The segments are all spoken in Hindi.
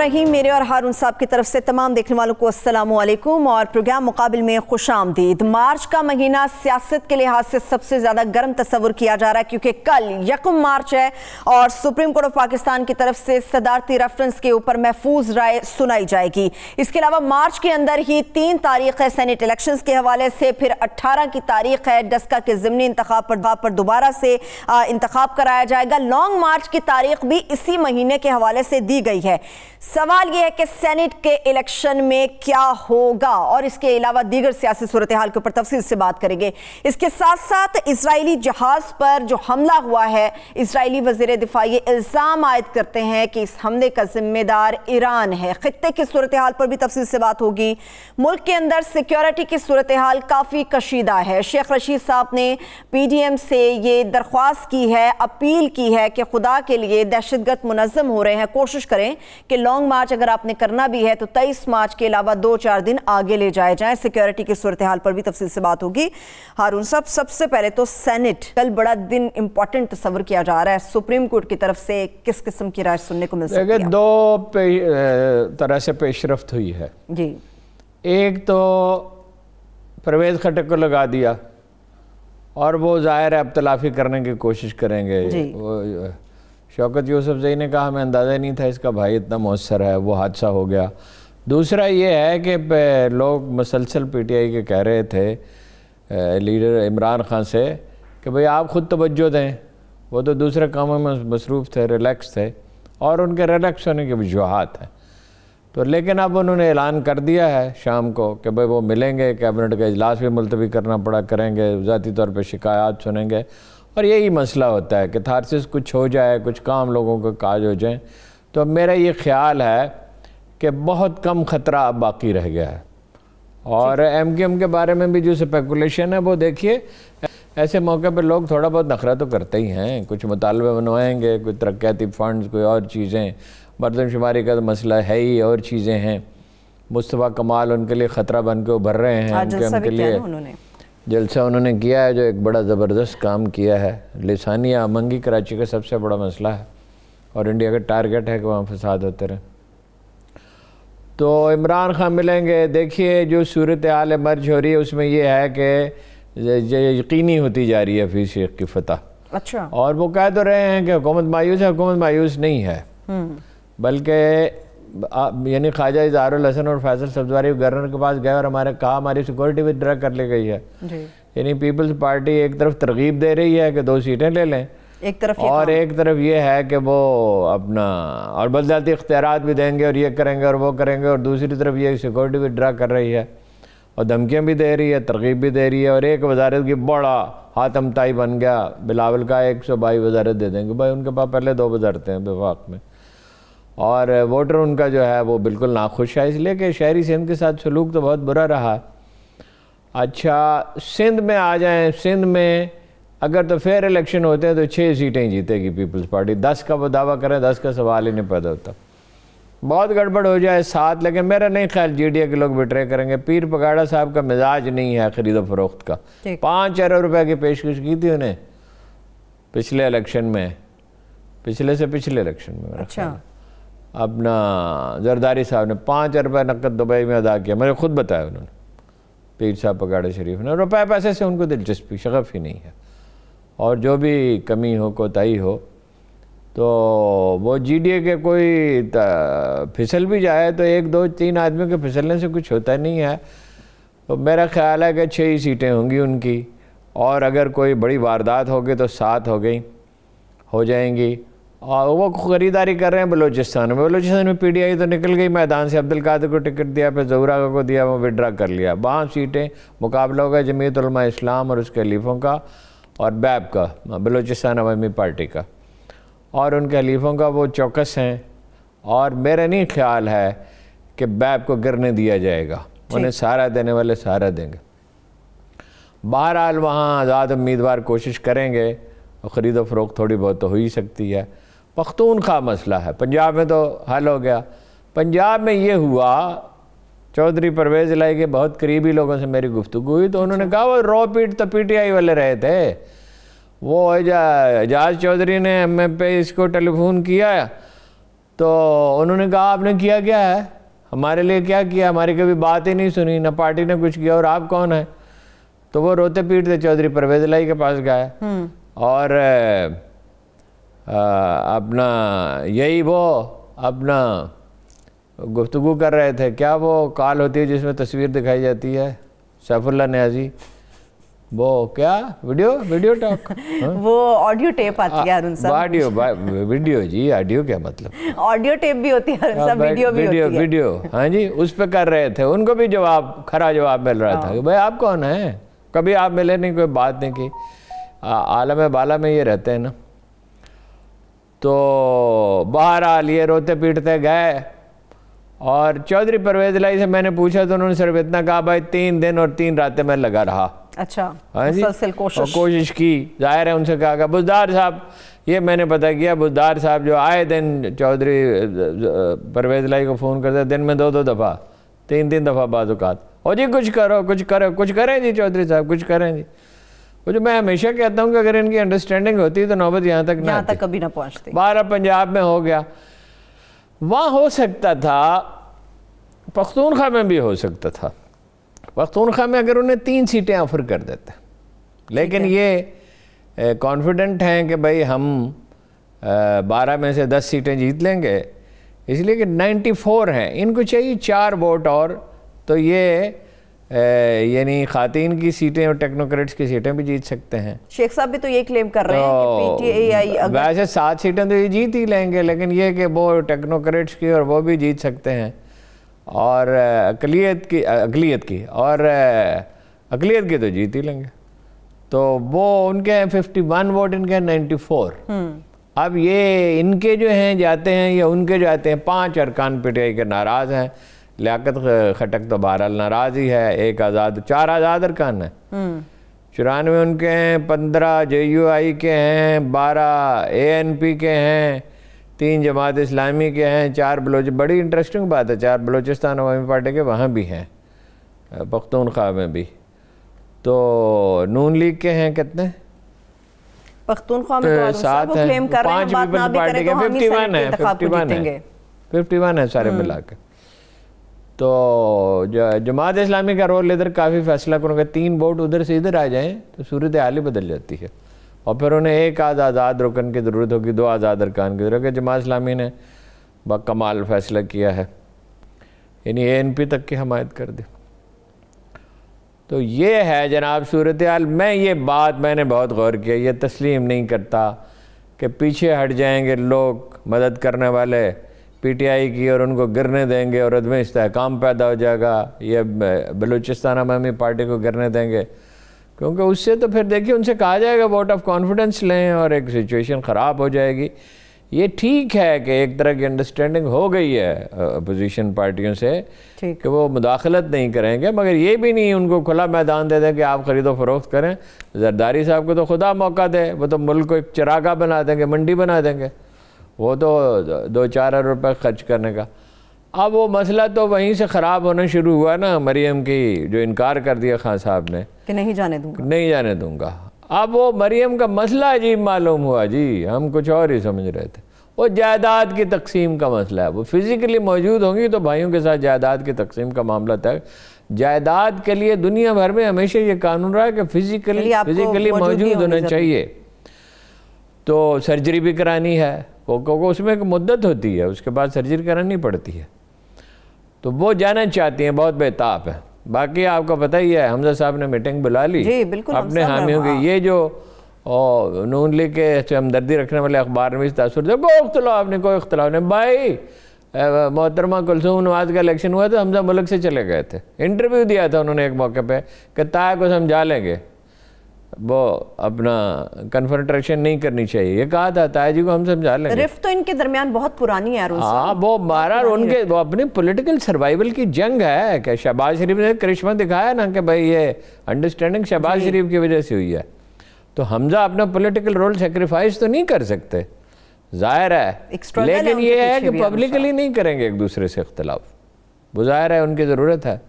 रहीम मेरे और हारून साहब की तरफ से तमाम देखने वालों को अस्सलाम वालेकुम और प्रोग्राम मुकाबल में खुश आमदीद मार्च का महीना सियासत के लिहाज से सबसे ज़्यादा गर्म तस्वुर किया जा रहा है क्योंकि कल यकम मार्च है और सुप्रीम कोर्ट ऑफ पाकिस्तान की तरफ से सदारती रेफरेंस के ऊपर महफूज राय सुनाई जाएगी इसके अलावा मार्च के अंदर ही तीन तारीख है सैनेट इलेक्शन के हवाले से फिर अट्ठारह की तारीख है डस्का के ज़मनी इंतखा पर दोबारा से इंतखब कराया जाएगा लॉन्ग मार्च की तारीख भी इसी महीने के हवाले से दी गई है सवाल यह है कि सेनेट के इलेक्शन में क्या होगा और इसके अलावा दीगर सियासी सूरत हाल के ऊपर तफसील से बात करेंगे इसके साथ साथ इसराइली जहाज पर जो हमला हुआ है इसराइली वजीर दिफा ये इल्ज़ाम आयद करते हैं कि इस हमले का जिम्मेदार ईरान है ख़त्े की सूरत हाल पर भी तफसील से बात होगी मुल्क के अंदर सिक्योरिटी की सूरत हाल काफ़ी कशीदा है शेख रशीद साहब ने पी डी एम से ये दरख्वास्त की है अपील की है कि खुदा के लिए दहशत गर्द मुनज़म हो रहे हैं कोशिश करें कि लॉन्ग लॉन्ग मार्च अगर आपने करना भी है तो तेईस मार्च के अलावा दो चार दिन आगे ले जाए जाएं सिक्योरिटी की सूरत हाल पर भी तफसील से बात होगी हारून साहब सबसे पहले तो सेनेट कल बड़ा दिन इंपॉर्टेंट तस्वर किया जा रहा है सुप्रीम कोर्ट की तरफ से किस किस्म की राय सुनने को मिल सकती है दो तरह से पेशरफ हुई है जी एक तो परवेज खटक को लगा दिया और वो ज़ाहिर है अब तलाफी करने की कोशिश करेंगे शौकत यूसुफ जई ने कहा हमें अंदाज़ा नहीं था इसका भाई इतना मौसर है वो हादसा हो गया दूसरा ये है कि लोग टी पीटीआई के कह रहे थे लीडर इमरान खान से कि भाई आप ख़ुद तोज्जो दें वो तो दूसरे कामों में मसरूफ़ थे रिलैक्स थे और उनके रिलैक्स होने की वजूहत हैं तो लेकिन अब उन्होंने ऐलान कर दिया है शाम को कि भाई वो मिलेंगे कैबिनेट का इजलास भी मुलतवी करना पड़ा करेंगे ज़ाती तौर पर शिकायत सुनेंगे और यही मसला होता है कि थारसिस कुछ हो जाए कुछ काम लोगों का काज हो जाए तो अब मेरा ये ख्याल है कि बहुत कम ख़तरा अब बाकी रह गया है और एम के एम के बारे में भी जो स्पेकुलेशन है वो देखिए ऐसे मौके पर लोग थोड़ा बहुत नखरा तो करते ही हैं कुछ मुतालबे बनवाएंगे कोई तरक्याती फंड्स कोई और चीज़ें बर्दमशुमारी का तो मसला है ही और चीज़ें हैं मुस्तफ़ा कमाल उनके लिए ख़तरा बन के उभर रहे हैं एम के एम के लिए जलसा उन्होंने किया है जो एक बड़ा ज़बरदस्त काम किया है लसानी आमंगी कराची का सबसे बड़ा मसला है और इंडिया का टारगेट है कि वहाँ फसाद होते रहें तो इमरान खान मिलेंगे देखिए जो सूरत आल मर्ज हो रही है उसमें यह है कि यकीनी होती जा रही है फी शेख की फतह अच्छा और वो कह तो रहे हैं कि हुकूमत मायूस है हुकूमत मायूस नहीं है हम्म। बल्कि यानी ख्वाजा इजहार हसन और फैसल सब्जवारी गवर्नर के पास गए और हमारे कहा हमारी सिक्योरिटी विदड्रा कर ली गई है यानी पीपल्स पार्टी एक तरफ तरगीब दे रही है कि दो सीटें ले लें एक तरफ और एक तरफ ये है कि वो अपना और बदलाती इख्तियार भी देंगे और ये करेंगे और वो करेंगे और दूसरी तरफ ये सिक्योरिटी विदड्रा कर रही है और धमकियाँ भी दे रही है तरगीब भी दे रही है और एक वजारत की बड़ा हाथमताई बन गया बिलावल का एक सौ बाई वजारत दे देंगे भाई उनके पास पहले दो वजारतें विफाक में और वोटर उनका जो है वो बिल्कुल नाखुश है इसलिए कि शहरी सिंध के साथ सलूक तो बहुत बुरा रहा अच्छा सिंध में आ जाएं सिंध में अगर तो फेयर इलेक्शन होते हैं तो छः सीटें जीतेगी पीपल्स पार्टी दस का वो दावा करें दस का सवाल ही नहीं पैदा होता बहुत गड़बड़ हो जाए सात लेकिन मेरा नहीं ख्याल जी डी ए के लोग बिट्रे करेंगे पीर पगाड़ा साहब का मिजाज नहीं है खरीदो फरोख्त का पाँच अरब रुपये की पेशकश की थी उन्हें पिछले इलेक्शन में पिछले से पिछले इलेक्शन में अच्छा अपना जरदारी साहब ने पाँच रुपये नकद दुबई में अदा किया मैंने खुद बताया उन्होंने पीर साहब पगाड़े शरीफ ने रुपए पैसे से उनको दिलचस्पी शगफ ही नहीं है और जो भी कमी हो कोताही हो तो वो जीडीए के कोई फिसल भी जाए तो एक दो तीन आदमियों के फिसलने से कुछ होता नहीं है तो मेरा ख्याल है कि छः ही सीटें होंगी उनकी और अगर कोई बड़ी वारदात होगी तो सात हो गई हो जाएंगी और हाँ, वो ख़रीदारी कर रहे हैं बलोचिस्तान में बलोचिस्तान में पी डी आई तो निकल गई मैदान से अब्दुल कादिर को टिकट दिया फिर जहूरा को दिया वो विड्रा कर लिया वहाँ सीटें मुकाबला होगा जमीतलमा इस्लाम और उसके हलीफों का और बैब का बलोचिस्तान अवामी पार्टी का और उनके हलीफों का वो चौकस हैं और मेरा नहीं ख्याल है कि बैब को गिरने दिया जाएगा उन्हें सहारा देने वाले सहारा देंगे बहरहाल वहाँ आज़ाद उम्मीदवार कोशिश करेंगे और ख़रीदो फरोख थोड़ी बहुत तो हो ही सकती है पख्तून का मसला है पंजाब में तो हल हो गया पंजाब में ये हुआ चौधरी परवेज़ लाई के बहुत करीबी लोगों से मेरी गुफ्तु हुई तो उन्होंने अच्छा। कहा वो रो पीट तो पीटीआई वाले रहे थे वो एजाज चौधरी ने एम पे इसको टेलीफोन किया तो उन्होंने कहा आपने किया क्या है हमारे लिए क्या किया हमारी कभी बात ही नहीं सुनी ना पार्टी ने कुछ किया और आप कौन है तो वो रोते पीटते चौधरी परवेज लाई के पास गए हम्म। और अपना यही वो अपना गुफ्तु कर रहे थे क्या वो कॉल होती है जिसमें तस्वीर दिखाई जाती है सैफुल्ला न्याजी वो क्या वीडियो वीडियो टॉक वो ऑडियो टेप आती है अरुण ऑडियो वीडियो जी ऑडियो क्या मतलब ऑडियो टेप भी होती है अरुण हाँ, वीडियो भी वीडियो, होती है वीडियो हाँ जी उस पर कर रहे थे उनको भी जवाब खरा जवाब मिल रहा था हाँ। भाई आप कौन है कभी आप मिले नहीं कोई बात नहीं की आलम बाला में ये रहते हैं ना तो बाहर आ लिए रोते पीटते गए और चौधरी परवेज लाई से मैंने पूछा तो उन्होंने सिर्फ इतना कहा भाई तीन दिन और तीन रातें में लगा रहा अच्छा हाँ कोशिश कोशिश की जाहिर है उनसे कहा बुजदार साहब ये मैंने पता किया बुजदार साहब जो आए दिन चौधरी परवेज लाई को फ़ोन करते दिन में दो दो दफ़ा तीन तीन दफ़ा बाजूकात और जी कुछ करो कुछ करो कुछ करें जी चौधरी साहब कुछ करें जी वो जो मैं हमेशा कहता हूँ कि अगर इनकी अंडरस्टैंडिंग होती तो नौबत यहाँ तक ना तक कभी ना पहुँचती बारह पंजाब में हो गया वहाँ हो सकता था पख्तूनखा में भी हो सकता था पख्तूनखा में अगर उन्हें तीन सीटें ऑफर कर देते लेकिन ये कॉन्फिडेंट हैं कि भाई हम बारह में से दस सीटें जीत लेंगे इसलिए कि नाइन्टी फोर हैं इनको चाहिए चार वोट और तो ये यानी खातन की सीटें और टेक्नोक्रेट्स की सीटें भी जीत सकते हैं शेख साहब भी तो ये क्लेम कर रहे हैं कि पीटीआई तो अगर वैसे सात सीटें तो ये जीत ही लेंगे लेकिन ये कि वो टेक्नोक्रेट्स की और वो भी जीत सकते हैं और अकलीत की अकलीत की और अकलीत की तो जीत ही लेंगे तो वो उनके फिफ्टी वन वोट इनके नाइन्टी हम्म। फोर अब ये इनके जो हैं जाते हैं या उनके जाते हैं पाँच अरकान पीटीआई के नाराज़ हैं लियाकत खटक तो बहरहाल नाराज ही है एक आज़ाद चार आज़ाद अरकान है हम्म। चौरानवे उनके हैं पंद्रह जे यू आई के हैं बारह ए एन पी के हैं तीन जमात इस्लामी के हैं चार बलोच बड़ी इंटरेस्टिंग बात है चार बलोचिस्तान अवामी पार्टी के वहाँ भी हैं पख्तूनख्वा में भी तो नून लीग के हैं कितने पख्तूनख्वा में तो तो सात हैं पाँच पीपल्स तो पार्टी के फिफ्टी वन है फिफ्टी वन है सारे हम्म। मिला के तो जमात इस्लामी का रोल इधर काफ़ी फैसला करूँगा तीन वोट उधर से इधर आ जाएँ तो सूरत हाल ही बदल जाती है और फिर उन्हें एक आज आज़ाद रुकन की ज़रूरत होगी दो आज़ाद अरकान की ज़रूरत जमात इस्लामी ने कमाल फैसला किया है यानी ए एन पी तक की हमायत कर दी तो ये है जनाब सूरत हाल मैं ये बात मैंने बहुत गौर किया ये तस्लीम नहीं करता कि पीछे हट जाएंगे लोग मदद करने वाले पीटीआई की और उनको गिरने देंगे और अदम इस्तेकाम पैदा हो जाएगा ये बलूचिस्तान अवामी पार्टी को गिरने देंगे क्योंकि उससे तो फिर देखिए उनसे कहा जाएगा वोट ऑफ कॉन्फिडेंस लें और एक सिचुएशन ख़राब हो जाएगी ये ठीक है कि एक तरह की अंडरस्टैंडिंग हो गई है अपोजिशन पार्टियों से कि वो मुदाखलत नहीं करेंगे मगर ये भी नहीं उनको खुला मैदान दे दें कि आप ख़रीदो फरोख्त करें जरदारी साहब को तो खुदा मौका दे वो तो मुल्क को एक चरागा बना देंगे मंडी बना देंगे वो तो दो चार अरब रुपये खर्च करने का अब वो मसला तो वहीं से ख़राब होना शुरू हुआ ना मरीम की जो इनकार कर दिया खान साहब ने कि नहीं जाने दूंगा नहीं जाने दूंगा अब वो मरीम का मसला अजीब मालूम हुआ जी हम कुछ और ही समझ रहे थे वो जायदाद की तकसीम का मसला है वो फिज़िकली मौजूद होंगी तो भाइयों के साथ जायदाद की तकसीम का मामला तय जायदाद के लिए दुनिया भर में हमेशा ये कानून रहा है कि फिज़िकली फिज़िकली मौजूद होना चाहिए तो सर्जरी भी करानी है वो क्योंकि उसमें एक मुद्दत होती है उसके बाद सर्जरी करानी पड़ती है तो वो जाना चाहती हैं बहुत बेताब है बाकी आपको पता ही है हमजा साहब ने मीटिंग बुला ली जी बिल्कुल अपने हामियों की हाँ। ये जो नून लीग के हमदर्दी रखने वाले अखबार में थे कोई इख्तलाफ नहीं कोई अख्तलाफ नहीं भाई मोहतरमा कुलसूम नवाज का इलेक्शन हुआ था हमजा मुल्क से चले गए थे इंटरव्यू दिया था उन्होंने एक मौके पर कि ताया को समझा लेंगे वो अपना कन्फर्ट्रेशन नहीं करनी चाहिए ये कहा था ताया जी को हम समझा लेंगे रिफ तो इनके दरमियान बहुत पुरानी है हाँ वो बारह उनके वो अपने पॉलिटिकल सर्वाइवल की जंग है क्या शहबाज शरीफ ने करिश्मा दिखाया ना कि भाई ये अंडरस्टैंडिंग शहबाज शरीफ की वजह से हुई है तो हमजा अपना पोलिटिकल रोल सेक्रीफाइस तो नहीं कर सकते जाहिर है लेकिन ये है कि पब्लिकली नहीं करेंगे एक दूसरे से इख्तलाफ वो जाहिर है उनकी ज़रूरत है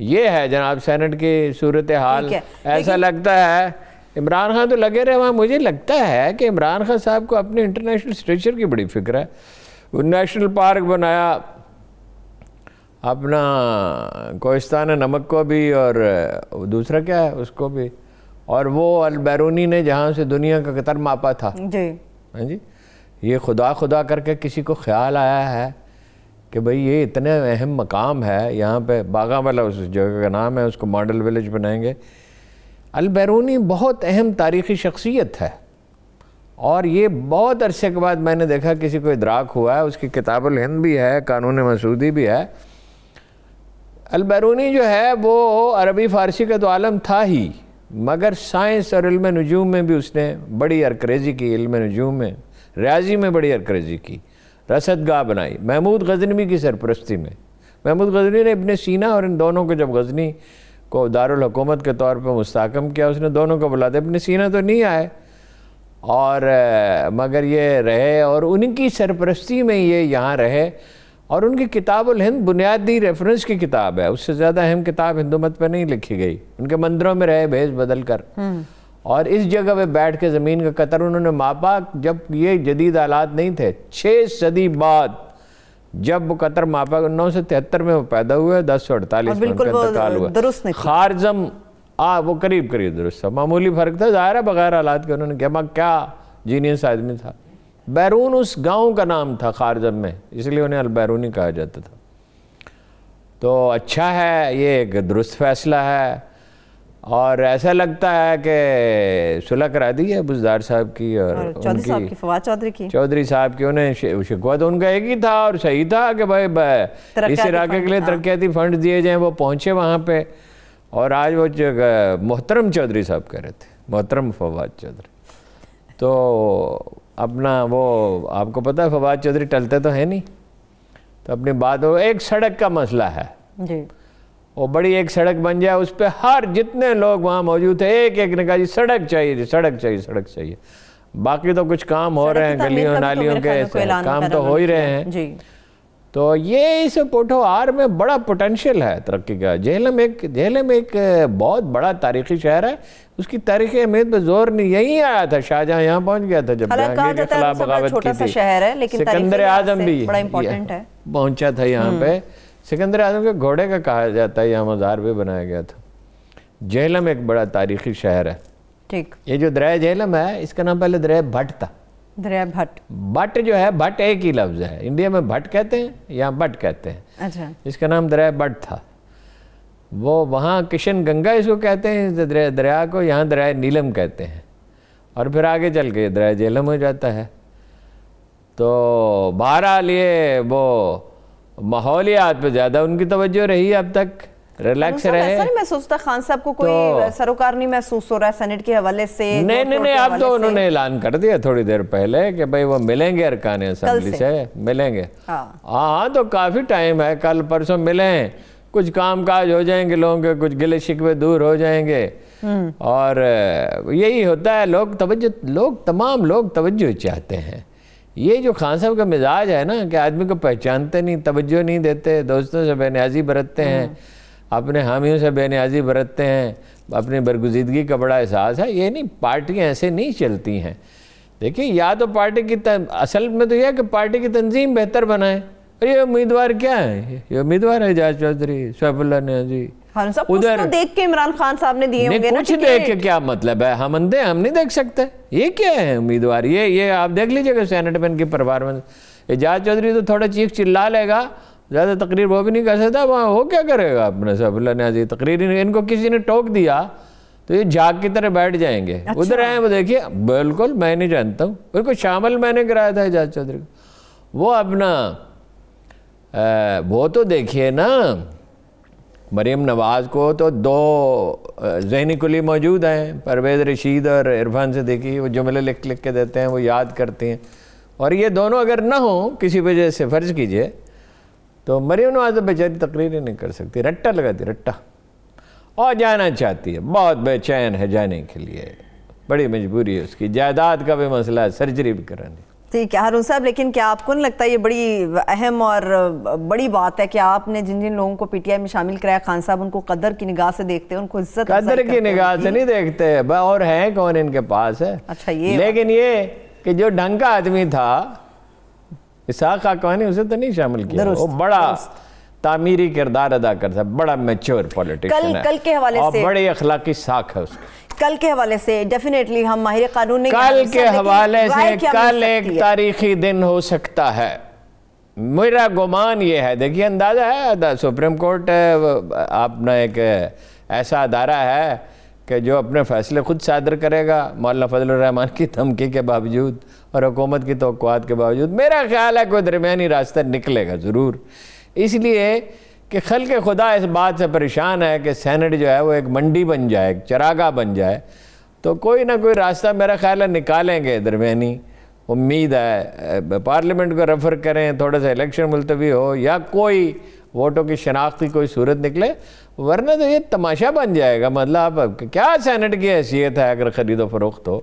ये है जनाब सेनेट की सूरत हाल ऐसा लगता है इमरान खान तो लगे रहे वहाँ मुझे लगता है कि इमरान खान साहब को अपने इंटरनेशनल स्ट्रेचर की बड़ी फिक्र है वो नेशनल पार्क बनाया अपना कोस्तान नमक को भी और दूसरा क्या है उसको भी और वो अलबैरूनी ने जहाँ से दुनिया का कतर मापा था जी हाँ जी ये खुदा खुदा करके किसी को ख्याल आया है कि भाई ये इतने अहम मकाम है यहाँ पे बागा वाला उस जगह का नाम है उसको मॉडल विलेज बनाएंगे अलबैरूनी बहुत अहम तारीख़ी शख्सियत है और ये बहुत अरसे के बाद मैंने देखा किसी को इदराक हुआ है उसकी किताबुल हिंद भी है कानून मसूदी भी है अलबैरूनी जो है वो अरबी फ़ारसी का तो आलम था ही मगर साइंस और इल्म नजूम में भी उसने बड़ी अरक्रेज़ी की इल्म नजूम में रियाजी में बड़ी अरक्रेज़ी की रसद गाह बनाई महमूद गजनवी की सरपरस्ती में महमूद गजनवी ने अपने सीना और इन दोनों को जब गजनी को दारकूमत के तौर पर मुस्तकम किया उसने दोनों को बुला दिया अपने सीना तो नहीं आए और आ, मगर ये रहे और उनकी सरपरस्ती में ये यहाँ रहे और उनकी किताबुल हिंद बुनियादी रेफरेंस की किताब है उससे ज़्यादा अहम किताब हिंदू मत पर नहीं लिखी गई उनके मंदिरों में रहे भेज बदल कर हम्म। और इस जगह पे बैठ के ज़मीन का कतर उन्होंने मापा जब ये जदीद आलात नहीं थे छः सदी बाद जब वो कतर मापा नौ सौ तिहत्तर में वो पैदा हुआ दस सौ अड़तालीस में दुरुस्त खारजम आ वो करीब करीब दुरुस्त था मामूली फ़र्क था ज़ाहिर है बगैर आलात के उन्होंने क्या क्या जीनियस आदमी था बैरून उस गांव का नाम था खारजम में इसलिए उन्हें अलबैरूनी कहा जाता था तो अच्छा है ये एक दुरुस्त फैसला है और ऐसा लगता है कि सुलह करा दी है बुजदार साहब की और, और चौधरी साहब की फवाद चौधरी की चौधरी साहब की उन्हें शिकवा तो उनका एक ही था और सही था कि भाई, भाई इस इलाके के लिए हाँ। तरक्याती फंड दिए जाए वो पहुंचे वहाँ पे और आज वो मोहतरम चौधरी साहब कह रहे थे मोहतरम फवाद चौधरी तो अपना वो आपको पता है फवाद चौधरी टलते तो है नहीं तो अपनी बात हो एक सड़क का मसला है जी वो बड़ी एक सड़क बन जाए उस पर हर जितने लोग वहाँ मौजूद थे एक एक ने कहा जी सड़क चाहिए सड़क चाहिए सड़क चाहिए बाकी तो कुछ काम हो रहे हैं गलियों नालियों के काम तो हो ही रहे हैं तो ये इस पोठोहार में बड़ा पोटेंशियल है तरक्की का जेहलम एक जेहलम एक बहुत बड़ा तारीखी शहर है उसकी तारीख अहमियत पर जोर नहीं यहीं आया था शाहजहां यहाँ पहुंच गया था जब जहांगीर के खिलाफ बगावत की थी शहर है लेकिन सिकंदर आजम भी पहुंचा था यहाँ पे सिकंदर आजम के घोड़े का कहा जाता है यहाँ मज़ार भी बनाया गया था जहलम एक बड़ा तारीखी शहर है ठीक ये जो दरिया जहलम है इसका नाम पहले दरिया भट्ट था दरिया भट्ट भट्ट जो है भट्ट एक ही लफ्ज़ है इंडिया में भट्ट कहते हैं या भट्ट कहते हैं अच्छा इसका नाम दरिया भट्ट था वो वहाँ किशन गंगा इसको कहते हैं दरिया को यहाँ दरिया नीलम कहते हैं और फिर आगे चल के दरिया जेलम हो जाता है तो बहरहाल ये वो माहौलियात पे ज़्यादा उनकी तवज्जो रही अब तक रिलैक्स रहे ऐसा नहीं महसूस था खान साहब को कोई तो, सरोकार नहीं महसूस हो रहा है सेनेट के हवाले से नहीं नहीं नहीं अब तो उन्होंने ऐलान कर दिया थोड़ी देर पहले कि भाई वो मिलेंगे अरकान असम्बली से।, से मिलेंगे हाँ हाँ तो काफ़ी टाइम है कल परसों मिले कुछ काम काज हो जाएंगे लोगों के कुछ गिले शिकवे दूर हो जाएंगे हम्म। और यही होता है लोग तवज्जो लोग तमाम लोग तवज्जो चाहते हैं ये जो खान साहब का मिजाज है ना कि आदमी को पहचानते नहीं तवज्जो नहीं देते दोस्तों से बेनियाजी बरतते हैं हम्म। अपने हामियों से बेनियाजी बरतते हैं अपनी बरगुजीदगी का बड़ा एहसास है ये नहीं पार्टियाँ ऐसे नहीं चलती हैं देखिए या तो पार्टी की असल में तो यह कि पार्टी की तंजीम बेहतर बनाए और ये उम्मीदवार क्या है ये उम्मीदवार है एजाज चौधरी सैफुल्ला नियाजी खान साहब उधर तो देख के इमरान खान साहब ने दिए होंगे कुछ ना देख के क्या मतलब है हम अंधे हम नहीं देख सकते ये क्या है उम्मीदवार ये ये आप देख लीजिएगा सैनेट सैनेटमैन की परफॉर्मेंस एजाज चौधरी तो थोड़ा चीख चिल्ला लेगा ज़्यादा तकरीर वो भी नहीं कर सकता वहाँ हो क्या करेगा अपने सब अल्लाह तकरीर इनको किसी ने टोक दिया तो ये जाग की तरह बैठ जाएंगे अच्छा। उधर आए वो देखिए बिल्कुल मैं नहीं जानता हूँ बिल्कुल शामिल मैंने कराया था एजाज चौधरी को वो अपना आ, वो तो देखिए ना मरीम नवाज़ को तो दो जहनी कुली मौजूद हैं परवेज़ रशीद और इरफान से देखी वो जुमले लिख लिख के देते हैं वो याद करते हैं और ये दोनों अगर ना हों किसी वजह से फ़र्ज़ कीजिए तो मरीम नवाज़ तो बेचारी तकरीर ही नहीं कर सकती रट्टा लगाती रट्टा और जाना चाहती है बहुत बेचैन है जाने के लिए बड़ी मजबूरी है उसकी जायदाद का भी मसला है सर्जरी भी करानी ठीक है हारून साहब लेकिन क्या आपको नहीं लगता ये बड़ी अहम और बड़ी बात है कि आपने जिन जिन लोगों को पीटीआई में शामिल कराया खान साहब उनको कदर की निगाह से देखते हैं उनको इज्जत कदर की निगाह से नहीं देखते और हैं कौन इनके पास है अच्छा ये लेकिन ये कि जो ढंग का आदमी था इसाक आकवानी उसे तो नहीं शामिल किया वो बड़ा तामीरी किरदार अदा करता है बड़ा मेच्योर पॉलिटिक्स कल कल के हवाले से बड़ी अखलाकी साख है उसकी कल के हवाले से डेफिनेटली हम माहिर कानून कल के हवाले से कल एक तारीखी दिन हो सकता है मेरा गुमान ये है देखिए अंदाज़ा है सुप्रीम कोर्ट अपना एक ऐसा अदारा है कि जो अपने फैसले खुद सादर करेगा मौलाना फजल रहमान की धमकी के बावजूद और हुकूमत की तो के बावजूद मेरा ख्याल है कोई दरमिया रास्ता निकलेगा ज़रूर इसलिए कि खल के खुदा इस बात से परेशान है कि सैनट जो है वो एक मंडी बन जाए एक चरागा बन जाए तो कोई ना कोई रास्ता मेरा ख्याल है निकालेंगे दरमियानी उम्मीद है पार्लियामेंट को रेफ़र करें थोड़ा सा इलेक्शन मुलतवी हो या कोई वोटों की शनाख्त की कोई सूरत निकले वरना तो ये तमाशा बन जाएगा मतलब अब क्या सैनट की हैसियत है अगर ख़रीदो फरोख्त हो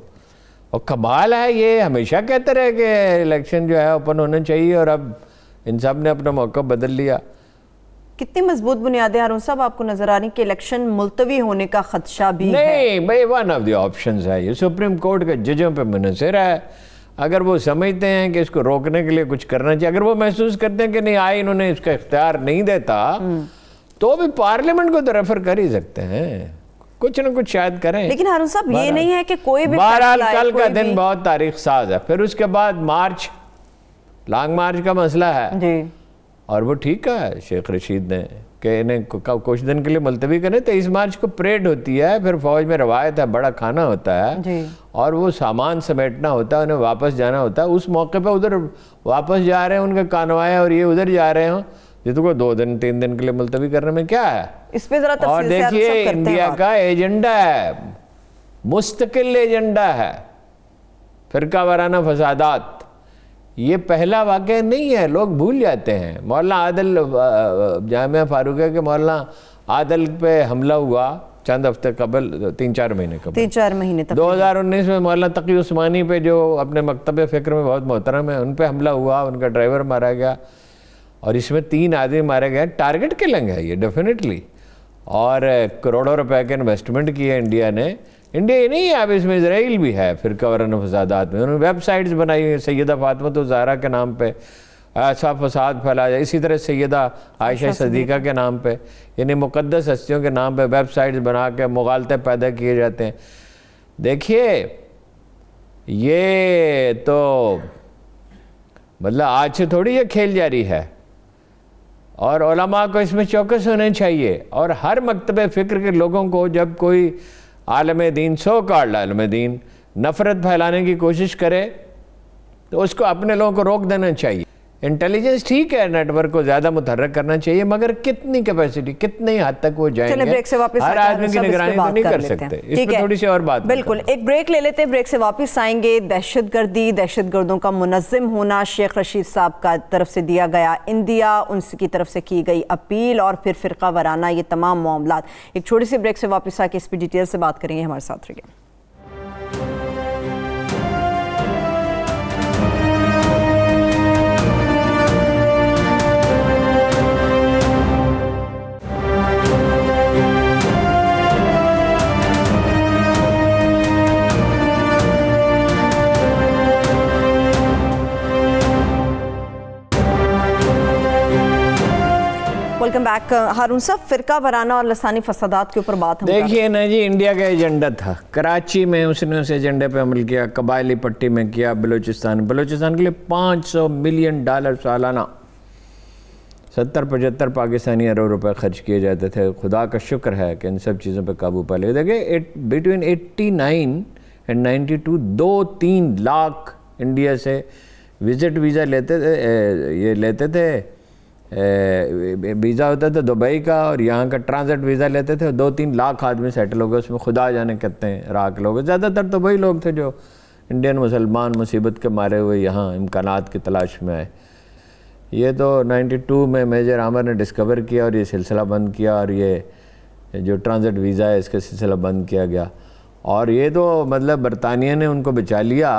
और कमाल है ये हमेशा कहते रहे कि इलेक्शन जो है ओपन होना चाहिए और अब इन सब ने अपना मौका बदल लिया कितनी मजबूत बुनियादें हारून साहब आपको नजर आ रही कि इलेक्शन मुलतवी होने का खदशा भी नहीं भाई वन ऑफ द ऑप्शन है ये सुप्रीम कोर्ट के जजों पर मुनसर है अगर वो समझते हैं कि इसको रोकने के लिए कुछ करना चाहिए अगर वो महसूस करते हैं कि नहीं आए इन्होंने इसका इख्तियार नहीं देता हम्म। तो भी पार्लियामेंट को तो रेफर कर ही सकते हैं कुछ ना कुछ शायद करें लेकिन हारून साहब ये नहीं है कि कोई भी बहरहाल कल का दिन बहुत तारीख साज है फिर उसके बाद मार्च लॉन्ग मार्च का मसला है और वो ठीक है शेख रशीद ने कि इन्हें कुछ दिन के लिए मुलतवी करें तेईस तो मार्च को परेड होती है फिर फौज में रवायत है बड़ा खाना होता है और वो सामान समेटना होता है उन्हें वापस जाना होता है उस मौके पर उधर वापस जा रहे हैं उनके कानवाएँ और ये उधर जा रहे हों ये तो दो दिन तीन दिन के लिए मुलतवी करने में क्या है इस पर जरा और देखिए इंडिया का एजेंडा है मुस्तकिल एजेंडा है का वाराना फसादात ये पहला वाक़ नहीं है लोग भूल जाते हैं मौलाना आदल जाम है के मौलाना आदल पे हमला हुआ चंद हफ्ते कबल तीन चार महीने कबल तीन चार महीने दो हज़ार उन्नीस में मौलाना तकी उस्मानी पे जो अपने मकतब फ़िक्र में बहुत मोहतरम है उन पर हमला हुआ उनका ड्राइवर मारा गया और इसमें तीन आदमी मारे गए टारगेट के लंग है ये डेफिनेटली और करोड़ों रुपए के इन्वेस्टमेंट किए इंडिया ने इंडिया ही नहीं है अब इसमें इसराइल भी है फिर कवरन फसादात में उन्होंने वेबसाइट्स बनाई हुई सैदा फातमा तो ज़ारा के नाम पर ऐसा फसाद फैला जाए इसी तरह सैदा आयशा सदीक़ा के नाम पर यानी मुकदस हस्तियों के नाम पर वेबसाइट्स बना के मुगालते पैदा किए जाते हैं देखिए ये तो मतलब आज से थोड़ी ये खेल जारी है और को इसमें चौकस होने चाहिए और हर मकतब फ़िक्र के लोगों को जब कोई आलम दीन सौ कार्ड आलम दीन नफ़रत फैलाने की कोशिश करे तो उसको अपने लोगों को रोक देना चाहिए इंटेलिजेंस ठीक है नेटवर्क को ज्यादा मुतहरक करना चाहिए मगर कितनी कैपेसिटी कितने हद तक वो जाएंगे ब्रेक से वापस हर आदमी की निगरानी तो नहीं कर, सकते इस थोड़ी सी और बात बिल्कुल एक ब्रेक ले लेते हैं ब्रेक से वापस आएंगे दहशत गर्दी दहशत गर्दों का मुनजम होना शेख रशीद साहब का तरफ से दिया गया इंडिया उनकी तरफ से की गई अपील और फिर फिरका वराना ये तमाम मामला एक छोटी सी ब्रेक से वापस आके इस पर डिटेल से बात करेंगे हमारे साथ रहिए बैक हारून साहब फिरका वराना और लसानी फसादात के ऊपर बात देखिए ना जी इंडिया का एजेंडा था कराची में उसने उस एजेंडे पे अमल किया कबायली पट्टी में किया बलोचिस्तान बलोचिस्तान के लिए 500 मिलियन डॉलर सालाना सत्तर पचहत्तर पाकिस्तानी अरब रुपए खर्च किए जाते थे खुदा का शुक्र है कि इन सब चीज़ों पर काबू पा लिया देखिए between eighty nine and ninety two दो तीन लाख इंडिया से विज़िट वीज़ा लेते थे ये लेते थे वीज़ा होता था दुबई का और यहाँ का ट्रांजिट वीज़ा लेते थे दो तीन लाख आदमी सेटल हो गए उसमें खुदा जाने कहते हैं राख लोग ज़्यादातर तो वही लोग थे जो इंडियन मुसलमान मुसीबत के मारे हुए यहाँ इम्कान की तलाश में आए ये तो 92 में मेजर आमर ने डिस्कवर किया और ये सिलसिला बंद किया और ये जो ट्रांजिट वीज़ा है इसका सिलसिला बंद किया गया और ये तो मतलब बरतानिया ने उनको बचा लिया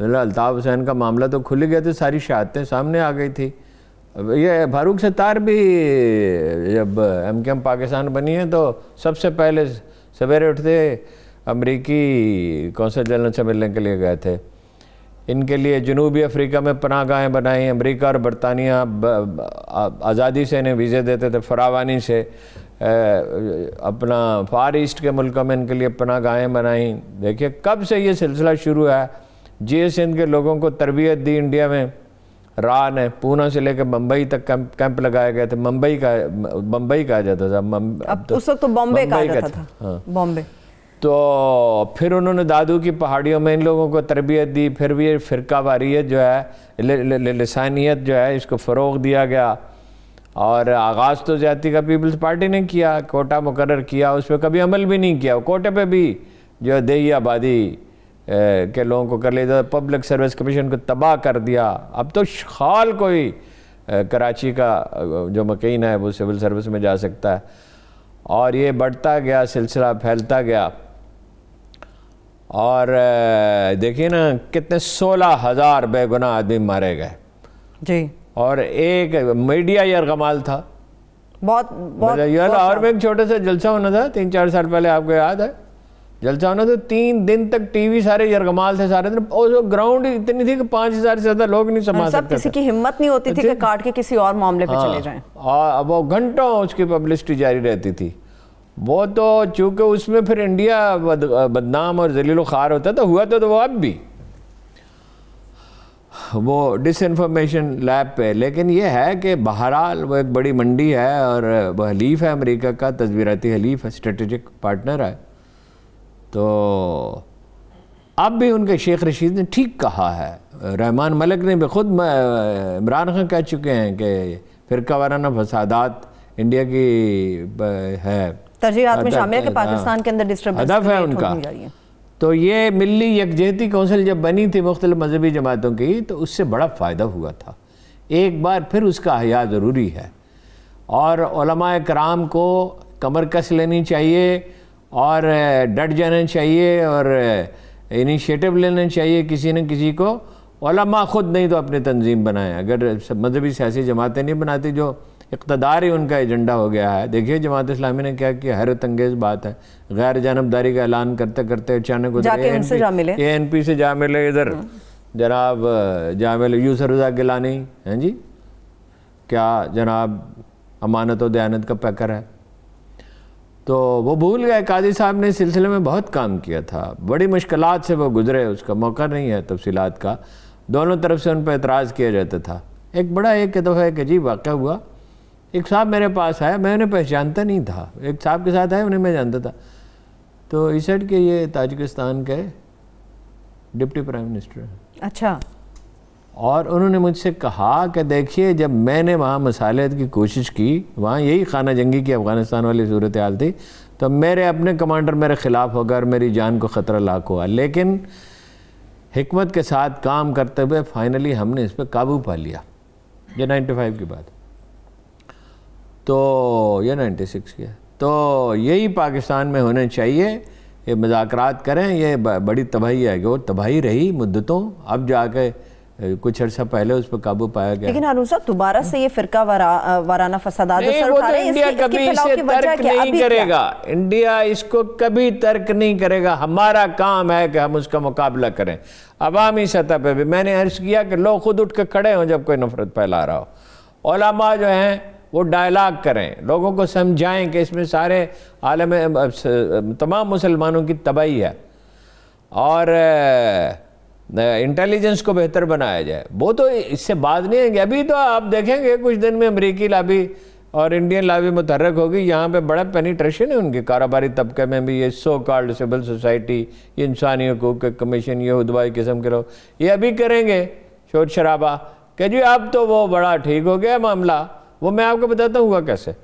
मतलब अलताफ़ हुसैन का मामला तो खुल गया था सारी शहादतें सामने आ गई थी ये फारूक सत्तार भी जब एम के एम पाकिस्तान बनी है तो सबसे पहले सवेरे उठते अमरीकी कौंसल जनरल से मिलने के लिए गए थे इनके लिए जनूबी अफ्रीका में पनाह गाहें बनाई अमेरिका और बरतानिया आज़ादी से इन्हें वीज़े देते थे फरावानी से अपना फार ईस्ट के मुल्कों में इनके लिए पनाह गाहें बनाई देखिए कब से ये सिलसिला शुरू है जी सिंध के लोगों को तरबियत दी इंडिया में रान है पूना से लेकर बम्बई तक कैंप, कैंप लगाए गए थे मुंबई का बम्बई कहा जाता था अब तो, उस वक्त तो बॉम्बे कहा जाता था, था। हाँ। बॉम्बे तो फिर उन्होंने दादू की पहाड़ियों में इन लोगों को तरबियत दी फिर भी फ़िरका वारियत जो है लसानियत जो है इसको फ़रोग दिया गया और आगाज़ तो ज़्यादा का पीपल्स पार्टी ने किया कोटा मुकर किया उस पर कभी अमल भी नहीं किया कोटे पर भी जो है दही आबादी के लोगों को कर लिया पब्लिक सर्विस कमीशन को तबाह कर दिया अब तो खाल कोई कराची का जो मकीन है वो सिविल सर्विस में जा सकता है और ये बढ़ता गया सिलसिला फैलता गया और देखिए ना कितने सोलह हज़ार बेगुना आदमी मारे गए जी और एक मीडिया कमाल था बहुत, बहुत मतलब लाहौर में एक छोटे सा जलसा होना था तीन चार साल पहले आपको याद है होना तो तीन दिन तक टीवी सारे यरगमाल थे सारे दिन और जो ग्राउंड इतनी थी कि पांच हजार से ज्यादा लोग नहीं समझ हाँ, सकते किसी की हिम्मत नहीं होती थी कि अच्छा। काट के किसी और मामले पे चले हाँ, जाएं हाँ, अब वो घंटों उसकी पब्लिसिटी जारी रहती थी वो तो चूंकि उसमें फिर इंडिया बद, बदनाम और जलील खार होता तो हुआ तो, तो वो अब भी वो डिसइंफॉर्मेशन लैब पे लेकिन ये है कि बहरहाल वो एक बड़ी मंडी है और वो हलीफ है अमेरिका का तस्वीरती हलीफ है स्ट्रेटेजिक पार्टनर है तो अब भी उनके शेख रशीद ने ठीक कहा है रहमान मलिक ने भी खुद इमरान खान कह चुके हैं कि फिरका वाराना फसादात इंडिया की है तरजीहत में शामिल है कि हाँ। पाकिस्तान के अंदर डिस्टर्ब हदफ है उनका तो ये मिली यकजहती कौंसिल जब बनी थी मुख्तल मजहबी जमातों की तो उससे बड़ा फ़ायदा हुआ था एक बार फिर उसका हया ज़रूरी है और कराम को कमर कस लेनी चाहिए और डट जाना चाहिए और इनिशिएटिव लेना चाहिए किसी न किसी को ओलमा ख़ुद नहीं तो अपने तंजीम बनाएं अगर मजहबी सियासी जमातें नहीं बनाती जो इकतदार ही उनका एजेंडा हो गया है देखिए जमात इस्लामी ने क्या किया हैरत अंगेज़ बात है गैर जानबदारी का ऐलान करते करते अचानक ए एन पी से जा मिले इधर हम्म। जनाब जा मिले यूसर रजा गिलानी हैं जी क्या जनाब अमानत और दयानत का पैकर है तो वो भूल गए काजी साहब ने सिलसिले में बहुत काम किया था बड़ी मुश्किल से वो गुजरे उसका मौका नहीं है तफसीत का दोनों तरफ से उन पर एतराज़ किया जाता था एक बड़ा एक दफ़ा एक अजीब वाक़ हुआ एक साहब मेरे पास आया मैं उन्हें पहचानता नहीं था एक साहब के साथ आया उन्हें मैं जानता था तो इस के ये ताजिकिस्तान के डिप्टी प्राइम मिनिस्टर हैं अच्छा और उन्होंने मुझसे कहा कि देखिए जब मैंने वहाँ मसालत की कोशिश की वहाँ यही खाना जंगी की अफ़गानिस्तान वाली सूरत हाल थी तो मेरे अपने कमांडर मेरे ख़िलाफ़ होगा और मेरी जान को ख़तरा लाक हुआ लेकिन हमत के साथ काम करते हुए फ़ाइनली हमने इस पर काबू पा लिया ये नाइन्टी फाइव की बात तो ये नाइन्टी सिक्स की है तो यही पाकिस्तान में होने चाहिए ये मजाक करें ये बड़ी तबाही है कि वो तबाही रही मुद्दतों अब जाके कुछ अर्सा पहले उस पर काबू पाया गया लेकिन हारून साहब दोबारा से ये फिरका वारा, वाराना फसादात सर उठा रहे इंडिया इसकी, कभी इसकी इसे तर्क नहीं करेगा इंडिया इसको कभी तर्क नहीं करेगा हमारा काम है कि हम उसका मुकाबला करें अवामी सतह पर भी मैंने अर्ज किया कि लोग खुद उठ कर खड़े हों जब कोई नफरत फैला रहा हो ओलामा जो हैं वो डायलाग करें लोगों को समझाएं कि इसमें सारे आलम तमाम मुसलमानों की तबाही है और इंटेलिजेंस को बेहतर बनाया जाए वो तो इससे बात नहीं आएंगे अभी तो आप देखेंगे कुछ दिन में अमरीकी लाभी और इंडियन लाभी मुतहरक होगी यहाँ पे बड़ा पेनिट्रेशन है उनके कारोबारी तबके में भी ये सो कॉल्ड सिविल सोसाइटी ये इंसानी हकूक के कमीशन ये हदवाई किस्म के लोग ये अभी करेंगे शोर शराबा कह जी अब तो वो बड़ा ठीक हो गया मामला वो मैं आपको बताता हूँ हुआ कैसे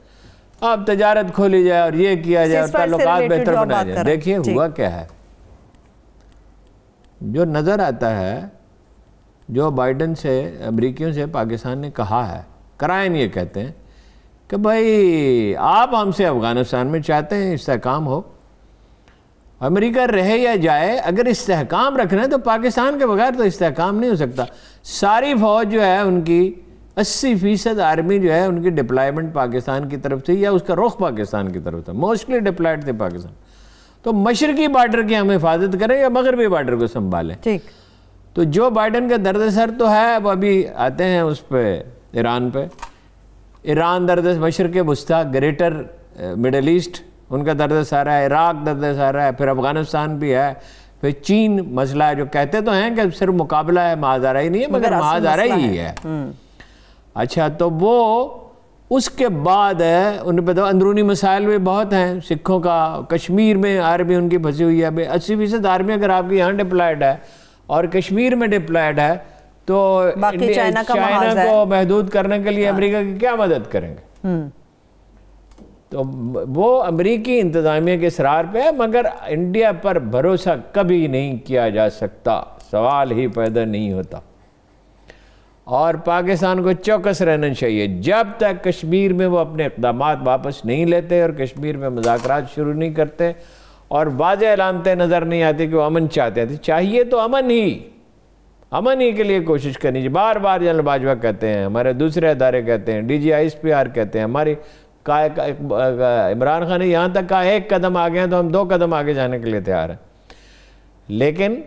आप तजारत खोली जाए और ये किया जाए और बेहतर बनाया जाए देखिए हुआ क्या है जो नज़र आता है जो बाइडन से अमरीकियों से पाकिस्तान ने कहा है क्राइम ये कहते हैं कि भाई आप हमसे अफ़गानिस्तान में चाहते हैं इसकाम हो अमेरिका रहे या जाए अगर इस्तेकाम रखना है तो पाकिस्तान के बगैर तो इस्तेकाम नहीं हो सकता सारी फौज जो है उनकी 80 फीसद आर्मी जो है उनकी डिप्लॉयमेंट पाकिस्तान की तरफ थी या उसका रुख पाकिस्तान की तरफ था मोस्टली डिप्लॉयड थे पाकिस्तान तो मशरकी बार्डर की हम हिफाजत करें या मगरबी बार्डर को संभालें ठीक तो जो बाइडन का दर्द सर तो है अब अभी आते हैं उस पर ईरान पे ईरान दर्द मशरक वस्ता ग्रेटर मिडल ईस्ट उनका दर्द सारा है इराक दर्द सारा है फिर अफगानिस्तान भी है फिर चीन मसला है जो कहते तो हैं कि सिर्फ मुकाबला है महाजारा ही नहीं है मगर महाजारा ही है हम्म। अच्छा तो वो उसके बाद उन पर अंदरूनी मसाइल भी बहुत हैं सिखों का कश्मीर में आर्मी उनकी फंसी हुई है अभी अस्सी फीसद आर्मी अगर आपकी यहाँ डिप्लॉयड है और कश्मीर में डिप्लॉयड है तो चाइना को महदूद करने के लिए हाँ। अमेरिका की क्या मदद करेंगे हम्म। तो वो अमेरिकी इंतज़ामिया के सरार पे है मगर इंडिया पर भरोसा कभी नहीं किया जा सकता सवाल ही पैदा नहीं होता और पाकिस्तान को चौकस रहना चाहिए जब तक कश्मीर में वो अपने इकदाम वापस नहीं लेते और कश्मीर में मुजाकर शुरू नहीं करते और वाज ऐलानते नज़र नहीं आते कि वो अमन चाहते थे तो चाहिए तो अमन ही अमन ही के लिए कोशिश करनी चाहिए बार बार जनरल बाजवा कहते हैं हमारे दूसरे अदारे कहते हैं D G I S P R कहते हैं हमारी का इमरान खान ने यहाँ तक का एक कदम आगे हैं तो हम दो कदम आगे जाने के लिए तैयार हैं लेकिन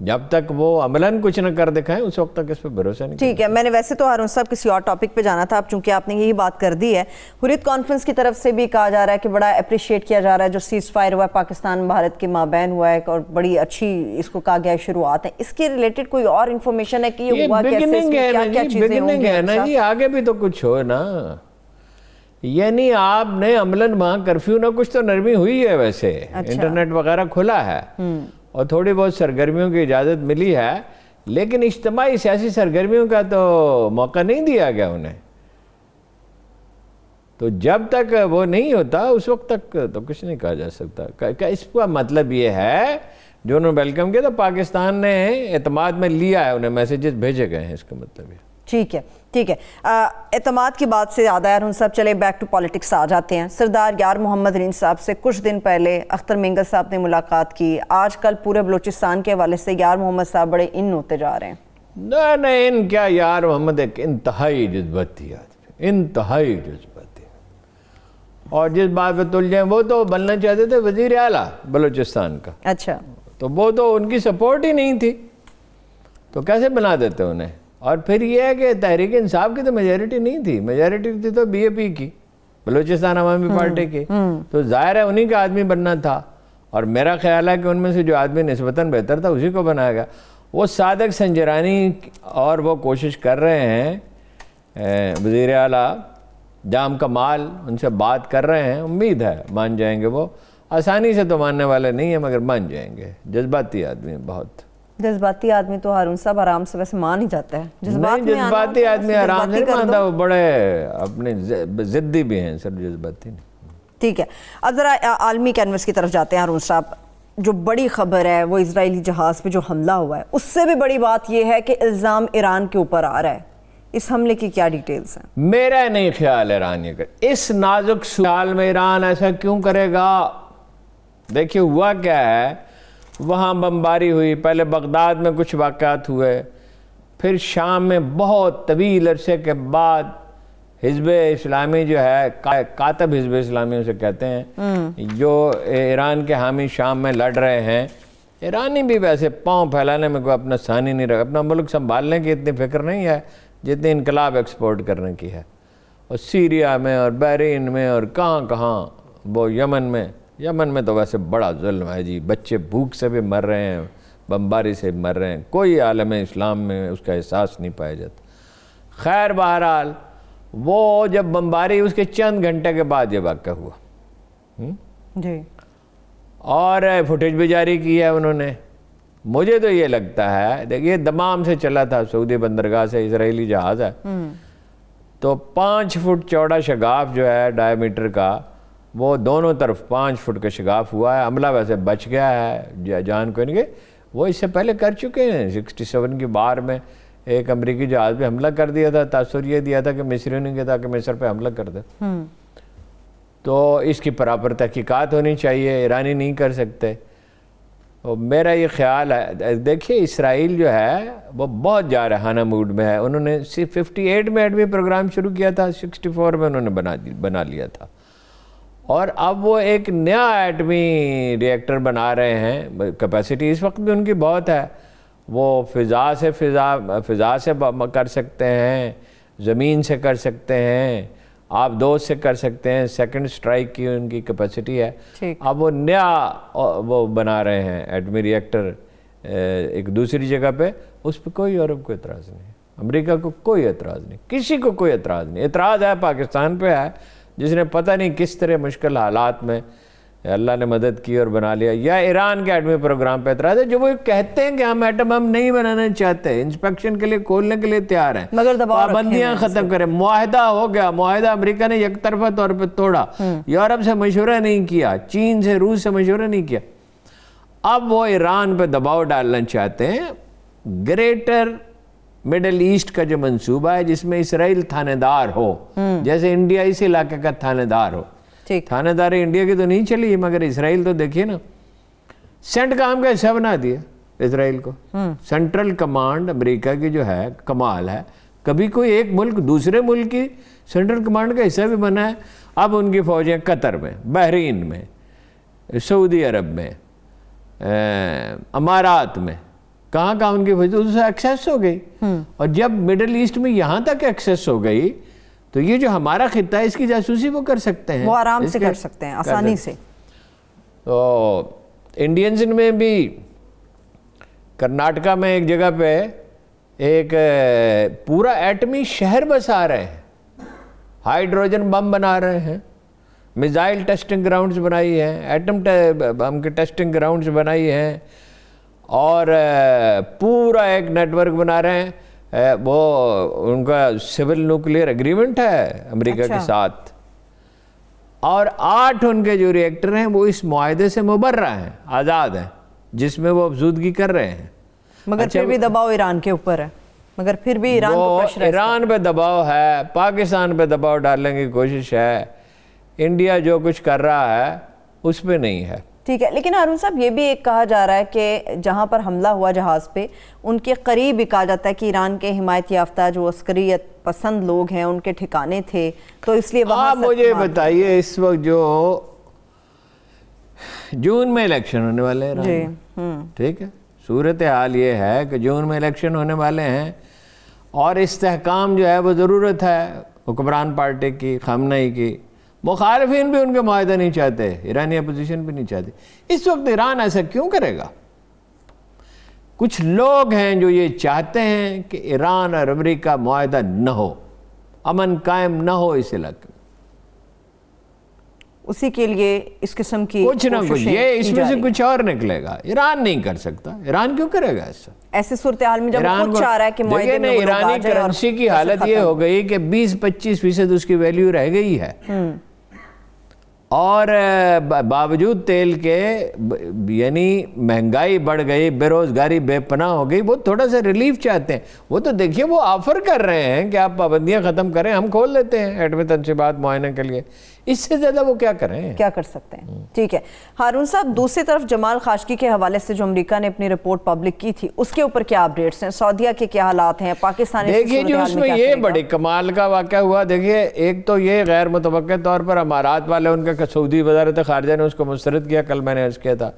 जब तक वो अमलन कुछ न कर दिखाएं उस वक्त तक इस पर भरोसा नहीं ठीक है मैंने वैसे तो हारून साहब किसी और टॉपिक पे जाना था अब चूंकि आपने यही बात कर दी है हुरित कॉन्फ्रेंस की तरफ से भी कहा जा रहा है कि बड़ा अप्रिशिएट किया जा रहा है जो सीज फायर हुआ है पाकिस्तान भारत के माबैन हुआ है और बड़ी अच्छी इसको कहा गया शुरुआत है इसके रिलेटेड कोई और इन्फॉर्मेशन है कि ये हुआ अच्छा। आगे भी तो कुछ हो ना यानी आपने अमलन वहां कर्फ्यू ना कुछ तो नरमी हुई है वैसे अच्छा। इंटरनेट वगैरह खुला है हम्म। और थोड़ी बहुत सरगर्मियों की इजाज़त मिली है लेकिन इज्तमाही सियासी सरगर्मियों का तो मौका नहीं दिया गया उन्हें तो जब तक वो नहीं होता उस वक्त तक तो कुछ नहीं कहा जा सकता इसका मतलब ये है जो उन्होंने वेलकम किया तो पाकिस्तान ने अतमाद में लिया है उन्हें मैसेजेस भेजे गए हैं इसका मतलब ये ठीक है ठीक है अतमाद की बात से ज़्यादा यार सब चले बैक टू पॉलिटिक्स आ जाते हैं सरदार यार मोहम्मद रिन साहब से कुछ दिन पहले अख्तर मिंगल साहब ने मुलाकात की आजकल पूरे बलूचिस्तान के हवाले से यार मोहम्मद साहब बड़े इन होते जा रहे हैं नहीं नहीं इन क्या यार मोहम्मद एक इंतहाई जज्बती आदमी इंतहाई जज्बती और जिस बात पर तुल जाए वो तो बनना चाहते थे वजीर अला बलोचिस्तान का अच्छा तो वो तो उनकी सपोर्ट ही नहीं थी तो कैसे बना देते उन्हें और फिर यह है कि तहरीक इंसाफ की तो मेजोरिटी नहीं थी मेजोरिटी थी तो बीएपी की बलोचिस्तान अवामी हम्म, पार्टी की हम्म। तो जाहिर है उन्हीं का आदमी बनना था और मेरा ख्याल है कि उनमें से जो आदमी नस्बता बेहतर था उसी को बनाया गया वो सादक संजरानी और वो कोशिश कर रहे हैं वजीर अला जाम कमाल उनसे बात कर रहे हैं उम्मीद है मान जाएंगे वो आसानी से तो मानने वाले नहीं है मगर मान जाएंगे जज्बाती आदमी बहुत जज्बाती आदमी तो हारून साहब आराम से वैसे मान ही जाता है जज्बाती आदमी आराम से मानता वो बड़े अपने जिद्दी भी हैं सर जज्बाती नहीं ठीक है अब ज़रा आलमी कैनवस की तरफ जाते हैं हारून साहब जो बड़ी खबर है वो इसराइली जहाज़ पे जो हमला हुआ है उससे भी बड़ी बात यह है कि इल्ज़ाम ईरान के ऊपर आ रहा है इस हमले की क्या डिटेल्स हैं मेरा नहीं ख्याल ईरान ये कर इस नाजुक सवाल में ईरान ऐसा क्यों करेगा देखिए हुआ क्या है वहाँ बमबारी हुई पहले बगदाद में कुछ वाक़ात हुए फिर शाम में बहुत तवील अरसे के बाद हिजब इस्लामी जो है का, कातब हिजब इस्लामी उसे कहते हैं हम्म। जो ईरान के हामी शाम में लड़ रहे हैं ईरानी भी वैसे पाँव फैलाने में कोई अपना सानी नहीं रखा अपना मुल्क संभालने की इतनी फिक्र नहीं है जितनी इनकलाब एक्सपोर्ट करने की है और सीरिया में और बहरीन में और कहाँ कहाँ वो यमन में यमन में तो वैसे बड़ा जुल्म है जी बच्चे भूख से भी मर रहे हैं बमबारी से मर रहे हैं कोई आलम इस्लाम में उसका एहसास नहीं पाया जाता खैर बहरहाल वो जब बमबारी उसके चंद घंटे के बाद ये वाक़ हुआ जी और फुटेज भी जारी किया है उन्होंने मुझे तो ये लगता है देखिए दमाम से चला था सऊदी बंदरगाह से इसराइली जहाज़ है तो पाँच फुट चौड़ा शगाफ जो है डायमीटर का वो दोनों तरफ पाँच फुट का शिगाफ हुआ है अमला वैसे बच गया है जान को इनके वो इससे पहले कर चुके हैं सिक्सटी सेवन की बार में एक अमरीकी जहाज़ पे हमला कर दिया था तासुर यह दिया था कि मिस्र ने कहता कि मिस्र पे हमला कर दे हम्म। तो इसकी बराबर तहकीक़ात होनी चाहिए ईरानी नहीं कर सकते तो मेरा ये ख्याल है देखिए इसराइल जो है वो बहुत जारहाना मूड में है उन्होंने सिर्फ फिफ्टी एट में एडमी प्रोग्राम शुरू किया था सिक्सटी फोर में उन्होंने बना बना लिया था और अब वो एक नया एटमी रिएक्टर बना रहे हैं कैपेसिटी इस वक्त भी उनकी बहुत है वो फ़िज़ा से फ़िज़ा फ़िज़ा से कर सकते हैं ज़मीन से कर सकते हैं आप दो से कर सकते हैं सेकंड स्ट्राइक की उनकी कैपेसिटी है अब वो नया वो बना रहे हैं एटमी रिएक्टर एक दूसरी जगह पे उस पर कोई यूरोप को इतराज़ नहीं अमेरिका को कोई एतराज़ नहीं किसी को कोई एतराज़ नहीं एतराज़ है पाकिस्तान पे है जिसने पता नहीं किस तरह मुश्किल हालात में अल्लाह ने मदद की और बना लिया या ईरान के एटमी प्रोग्राम पर इतराज है जो वो कहते हैं कि हम एटम हम नहीं बनाना चाहते इंस्पेक्शन के लिए खोलने के लिए तैयार हैं मगर पाबंदियां ख़त्म करें माहिदा हो गया माहिदा अमेरिका ने एक तरफा तौर पर तोड़ा हम्म। यूरोप से मशवरा नहीं किया चीन से रूस से मशवरा नहीं किया अब वो ईरान पर दबाव डालना चाहते हैं ग्रेटर मिडल ईस्ट का जो मंसूबा है जिसमें इसराइल थानेदार हो हम्म। जैसे इंडिया इस इलाके का थानेदार हो थानेदार इंडिया की तो नहीं चली मगर इसराइल तो देखिए ना सेंट काम का हिस्सा बना दिया इसराइल को हम्म। सेंट्रल कमांड अमेरिका की जो है कमाल है कभी कोई एक मुल्क दूसरे मुल्क की सेंट्रल कमांड का हिस्सा भी बना है अब उनकी फौजें कतर में बहरीन में सऊदी अरब में अमारात में कहाँ कहाँ उनकी फौज उससे एक्सेस हो गई हम्म। और जब मिडल ईस्ट में यहाँ तक एक्सेस हो गई तो ये जो हमारा खिता है इसकी जासूसी वो कर सकते हैं वो आराम से कर सकते हैं आसानी से तो इंडियंस में भी कर्नाटका में एक जगह पे एक पूरा एटमी शहर बसा रहे हैं हाइड्रोजन बम बना रहे हैं मिज़ाइल टेस्टिंग ग्राउंड्स बनाई हैं एटम बम के टेस्टिंग ग्राउंड्स बनाई हैं और पूरा एक नेटवर्क बना रहे हैं वो उनका सिविल न्यूक्लियर एग्रीमेंट है अमेरिका अच्छा। के साथ और आठ उनके जो रिएक्टर हैं वो इस माहे से मुबर रहे हैं आज़ाद हैं जिसमें वो अफजूदगी कर रहे हैं मगर अच्छा, फिर भी दबाव ईरान के ऊपर है मगर फिर भी ईरान को ईरान पे दबाव है पाकिस्तान पे दबाव डालने की कोशिश है इंडिया जो कुछ कर रहा है उस पर नहीं है ठीक है लेकिन अरुण साहब ये भी एक कहा जा रहा है कि जहाँ पर हमला हुआ जहाज़ पे उनके करीब ही कहा जाता है कि ईरान के हिमायत याफ्ता जो अस्करीत पसंद लोग हैं उनके ठिकाने थे तो इसलिए आप मुझे बताइए इस वक्त जो जून में इलेक्शन होने वाले हैं हम्म। ठीक है सूरत हाल ये है कि जून में इलेक्शन होने वाले हैं और इस्तेकाम जो है वो ज़रूरत है हुक्मरान पार्टी की खामनाई की मुखालफिन भी उनके माहदा नहीं चाहते ईरानी अपोजिशन भी नहीं चाहते इस वक्त ईरान ऐसा क्यों करेगा कुछ लोग हैं जो ये चाहते हैं कि ईरान और अमरीका माहदा न हो अमन कायम न हो इस इलाके में उसी के लिए इस किस्म की कुछ ना कुछ ये इसमें से कुछ और निकलेगा ईरान नहीं कर सकता ईरान क्यों करेगा ऐसा ऐसे सूरत में जब खुद चाह रहा है कि ईरानी करेंसी की हालत ये हो गई कि 20-25 फीसद उसकी वैल्यू रह गई है हम्म। और बावजूद तेल के यानी महंगाई बढ़ गई बेरोज़गारी बेपना हो गई वो थोड़ा सा रिलीफ चाहते हैं वो तो देखिए वो ऑफ़र कर रहे हैं कि आप पाबंदियाँ ख़त्म करें हम खोल लेते हैं से बात मुआयने के लिए इससे ज़्यादा वो क्या करें क्या कर सकते हैं ठीक है हारून साहब दूसरी तरफ जमाल खाशकी के हवाले से जो अमेरिका ने अपनी रिपोर्ट पब्लिक की थी उसके ऊपर क्या अपडेट्स हैं सऊदिया के क्या हालात हैं पाकिस्तान देखिए उसमें ये बड़े कमाल का वाक़ हुआ देखिए एक तो ये गैर मुतव तौर पर अमारात वाले उनका सऊदी वजारत खारजा ने उसको मुस्रद किया कल मैंने अर्ज किया था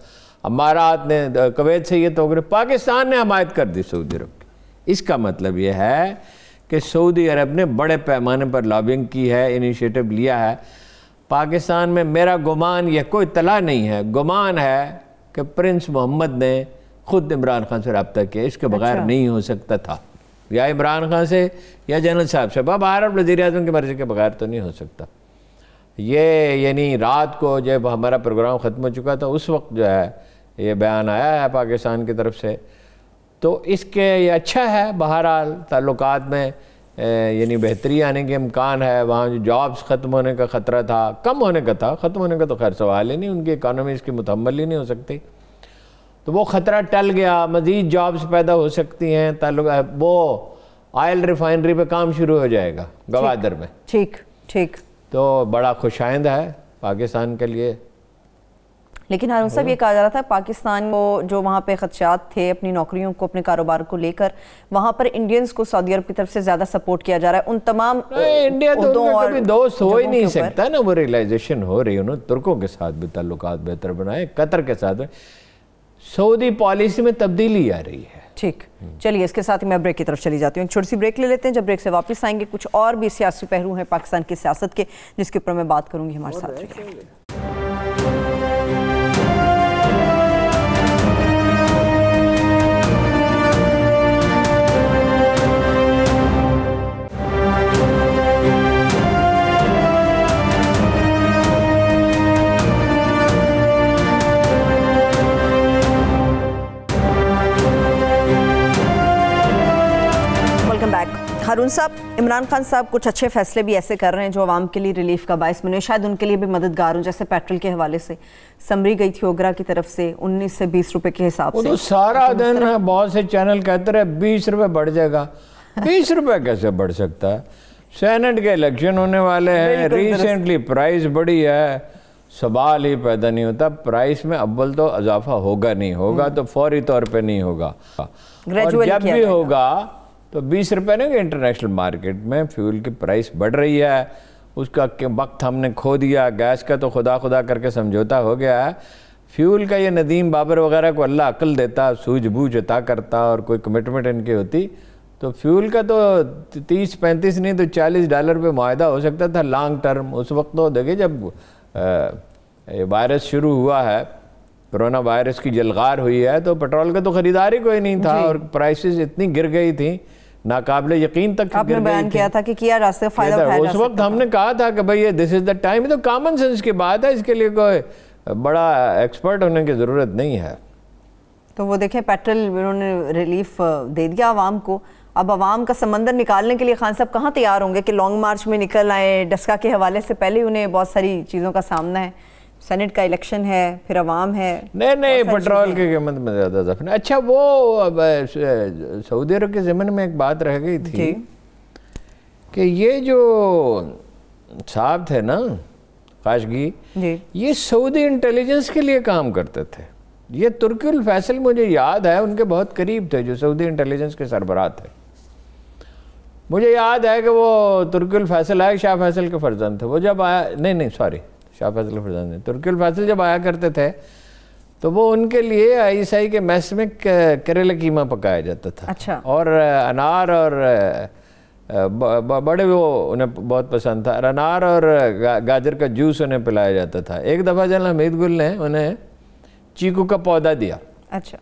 अमारात ने कवैत से ये तो पाकिस्तान ने हमायत कर दी सऊदी अरब की इसका मतलब ये है कि सऊदी अरब ने बड़े पैमाने पर लॉबिंग की है इनिशिएटिव लिया है पाकिस्तान में मेरा गुमान यह कोई तला नहीं है गुमान है कि प्रिंस मोहम्मद ने खुद इमरान खान से रबता किया इसके बगैर अच्छा। नहीं हो सकता था या इमरान खान से या जनरल साहब से अब आरब वजी अजम की मर्ज़ी के बगैर तो नहीं हो सकता ये यानी रात को जब हमारा प्रोग्राम ख़त्म हो चुका था उस वक्त जो है ये बयान आया है पाकिस्तान की तरफ से तो इसके ये अच्छा है बहरहाल ताल्लुक में यानी बेहतरी आने के इम्कान है वहाँ जो जॉब्स ख़त्म होने का ख़तरा था कम होने का था ख़त्म होने का तो खैर सवाल ही नहीं उनकी इकानमी इसकी मुतमल ही नहीं हो सकती तो वो ख़तरा टल गया मज़ीद जॉब्स पैदा हो सकती हैं ताल्लुक वो आयल रिफाइनरी पे काम शुरू हो जाएगा गवादर में ठीक ठीक तो बड़ा खुशाइंद है पाकिस्तान के लिए लेकिन हारून साहब ये कहा जा रहा था पाकिस्तान को जो वहाँ पे खदशात थे अपनी नौकरियों को अपने कारोबार को लेकर वहाँ पर इंडियंस को सऊदी अरब की तरफ से ज्यादा सपोर्ट किया जा रहा है उन तमाम इंडिया तो और दोस्त हो ही नहीं सकता ना वो रियलाइजेशन हो रही उन्होंने तुर्कों के साथ भी ताल्लुक बेहतर बनाए कतर के साथ सऊदी पॉलिसी में तब्दीली आ रही है ठीक हम्म। चलिए इसके साथ ही मैं ब्रेक की तरफ चली जाती हूँ एक छोटी सी ब्रेक ले लेते हैं जब ब्रेक से वापस आएंगे कुछ और भी सियासी पहलू हैं पाकिस्तान की सियासत के जिसके ऊपर मैं बात करूंगी हमारे साथ हारून साहब इमरान खान साहब कुछ अच्छे फैसले भी ऐसे कर रहे हैं जो आवाम के लिए रिलीफ का बायस बने शायद उनके लिए भी मददगार हूँ जैसे पेट्रोल के हवाले से समरी गई थी ओगरा की तरफ से 19 से 20 रुपए के हिसाब से तो सारा दिन बहुत से चैनल कहते रहे बीस रुपए बढ़ जाएगा बीस रुपए कैसे बढ़ सकता है सेनेट के इलेक्शन होने वाले हैं रिसेंटली प्राइस बढ़ी है सवाल ही पैदा नहीं होता प्राइस में अव्वल तो इजाफा होगा नहीं होगा हम्म। तो फौरी तौर पे नहीं होगा और जब भी होगा तो बीस रुपये ना इंटरनेशनल मार्केट में फ्यूल की प्राइस बढ़ रही है उसका वक्त हमने खो दिया गैस का तो खुदा खुदा करके समझौता हो गया है फ्यूल का ये नदीम बाबर वगैरह को अल्लाह अकल देता सूझबूझ अता करता और कोई कमिटमेंट इनकी होती तो फ्यूल का तो तीस पैंतीस नहीं तो चालीस डॉलर पे माहा हो सकता था लॉन्ग टर्म उस वक्त तो देखिए जब वायरस शुरू हुआ है कोरोना वायरस की जलगार हुई है तो पेट्रोल का तो ख़रीदारी कोई नहीं था और प्राइसेस इतनी गिर गई थी नाकबिल यकीन तक आपने बयान किया था कि किया रास्ते फायदा उस वक्त हमने कहा था कि भाई ये दिस इज़ द टाइम तो कॉमन सेंस की बात है इसके लिए कोई बड़ा एक्सपर्ट होने की ज़रूरत नहीं है तो वो देखें पेट्रोल उन्होंने रिलीफ दे दिया आवाम को अब आवाम का समंदर निकालने के लिए खान साहब कहाँ तैयार होंगे कि लॉन्ग मार्च में निकल आए डस्का के हवाले से पहले उन्हें बहुत सारी चीज़ों का सामना है सेनेट का इलेक्शन है फिर अवाम है नहीं नहीं पेट्रोल की कीमत में ज़्यादा इजाफा अच्छा वो सऊदी अरब के ज़मन में एक बात रह गई थी कि ये जो साहब थे ना खाशगी ये सऊदी इंटेलिजेंस के लिए काम करते थे ये तुर्कुल फैसल मुझे याद है उनके बहुत करीब थे जो सऊदी इंटेलिजेंस के सरबराह थे मुझे याद है कि वो तुर्कुल फैसल आए शाह फैसल के फर्जंद थे वो जब आया नहीं नहीं सॉरी शाह फैसल फरजान तुर्कुल फैसल जब आया करते थे तो वो उनके लिए आईसाई के मैस में करेला कीमा पकाया जाता था अच्छा और अनार और बड़े वो उन्हें बहुत पसंद था अनार और गाजर का जूस उन्हें पिलाया जाता था एक दफ़ा जल हमीद गुल ने उन्हें चीकू का पौधा दिया अच्छा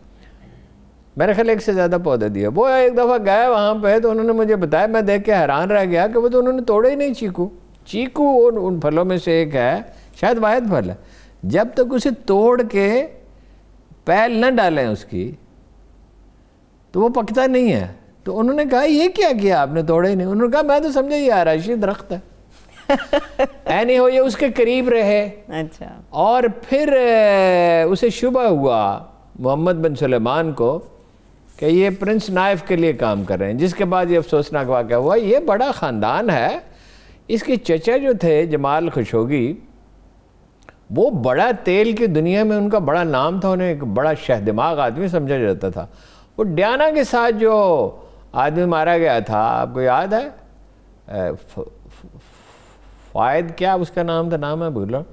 मेरे ख्याल एक से ज़्यादा पौधा दिया वो एक दफ़ा गया वहाँ पे तो उन्होंने मुझे बताया मैं देख के हैरान रह गया कि वो तो उन्होंने तोड़े ही नहीं चीकू चीकू उन उन फलों में से एक है शायद वाहद फल है जब तक उसे तोड़ के पैल न डालें उसकी तो वो पकता नहीं है तो उन्होंने कहा ये क्या किया आपने तोड़े ही नहीं उन्होंने कहा मैं तो समझा ही आ रहा है दरख्त है ऐनी हो ये उसके करीब रहे अच्छा और फिर उसे शुबा हुआ मोहम्मद बिन सलेमान को कि ये प्रिंस नाइफ के लिए काम कर रहे हैं जिसके बाद ये अफसोसनाक वाक़ हुआ ये बड़ा ख़ानदान है इसके चचा जो थे जमाल खुशोगी वो बड़ा तेल की दुनिया में उनका बड़ा नाम था उन्हें एक बड़ा शहदिमाग आदमी समझा जाता था वो डियाना के साथ जो आदमी मारा गया था आपको याद है फ़ायद क्या उसका नाम था नाम है भूला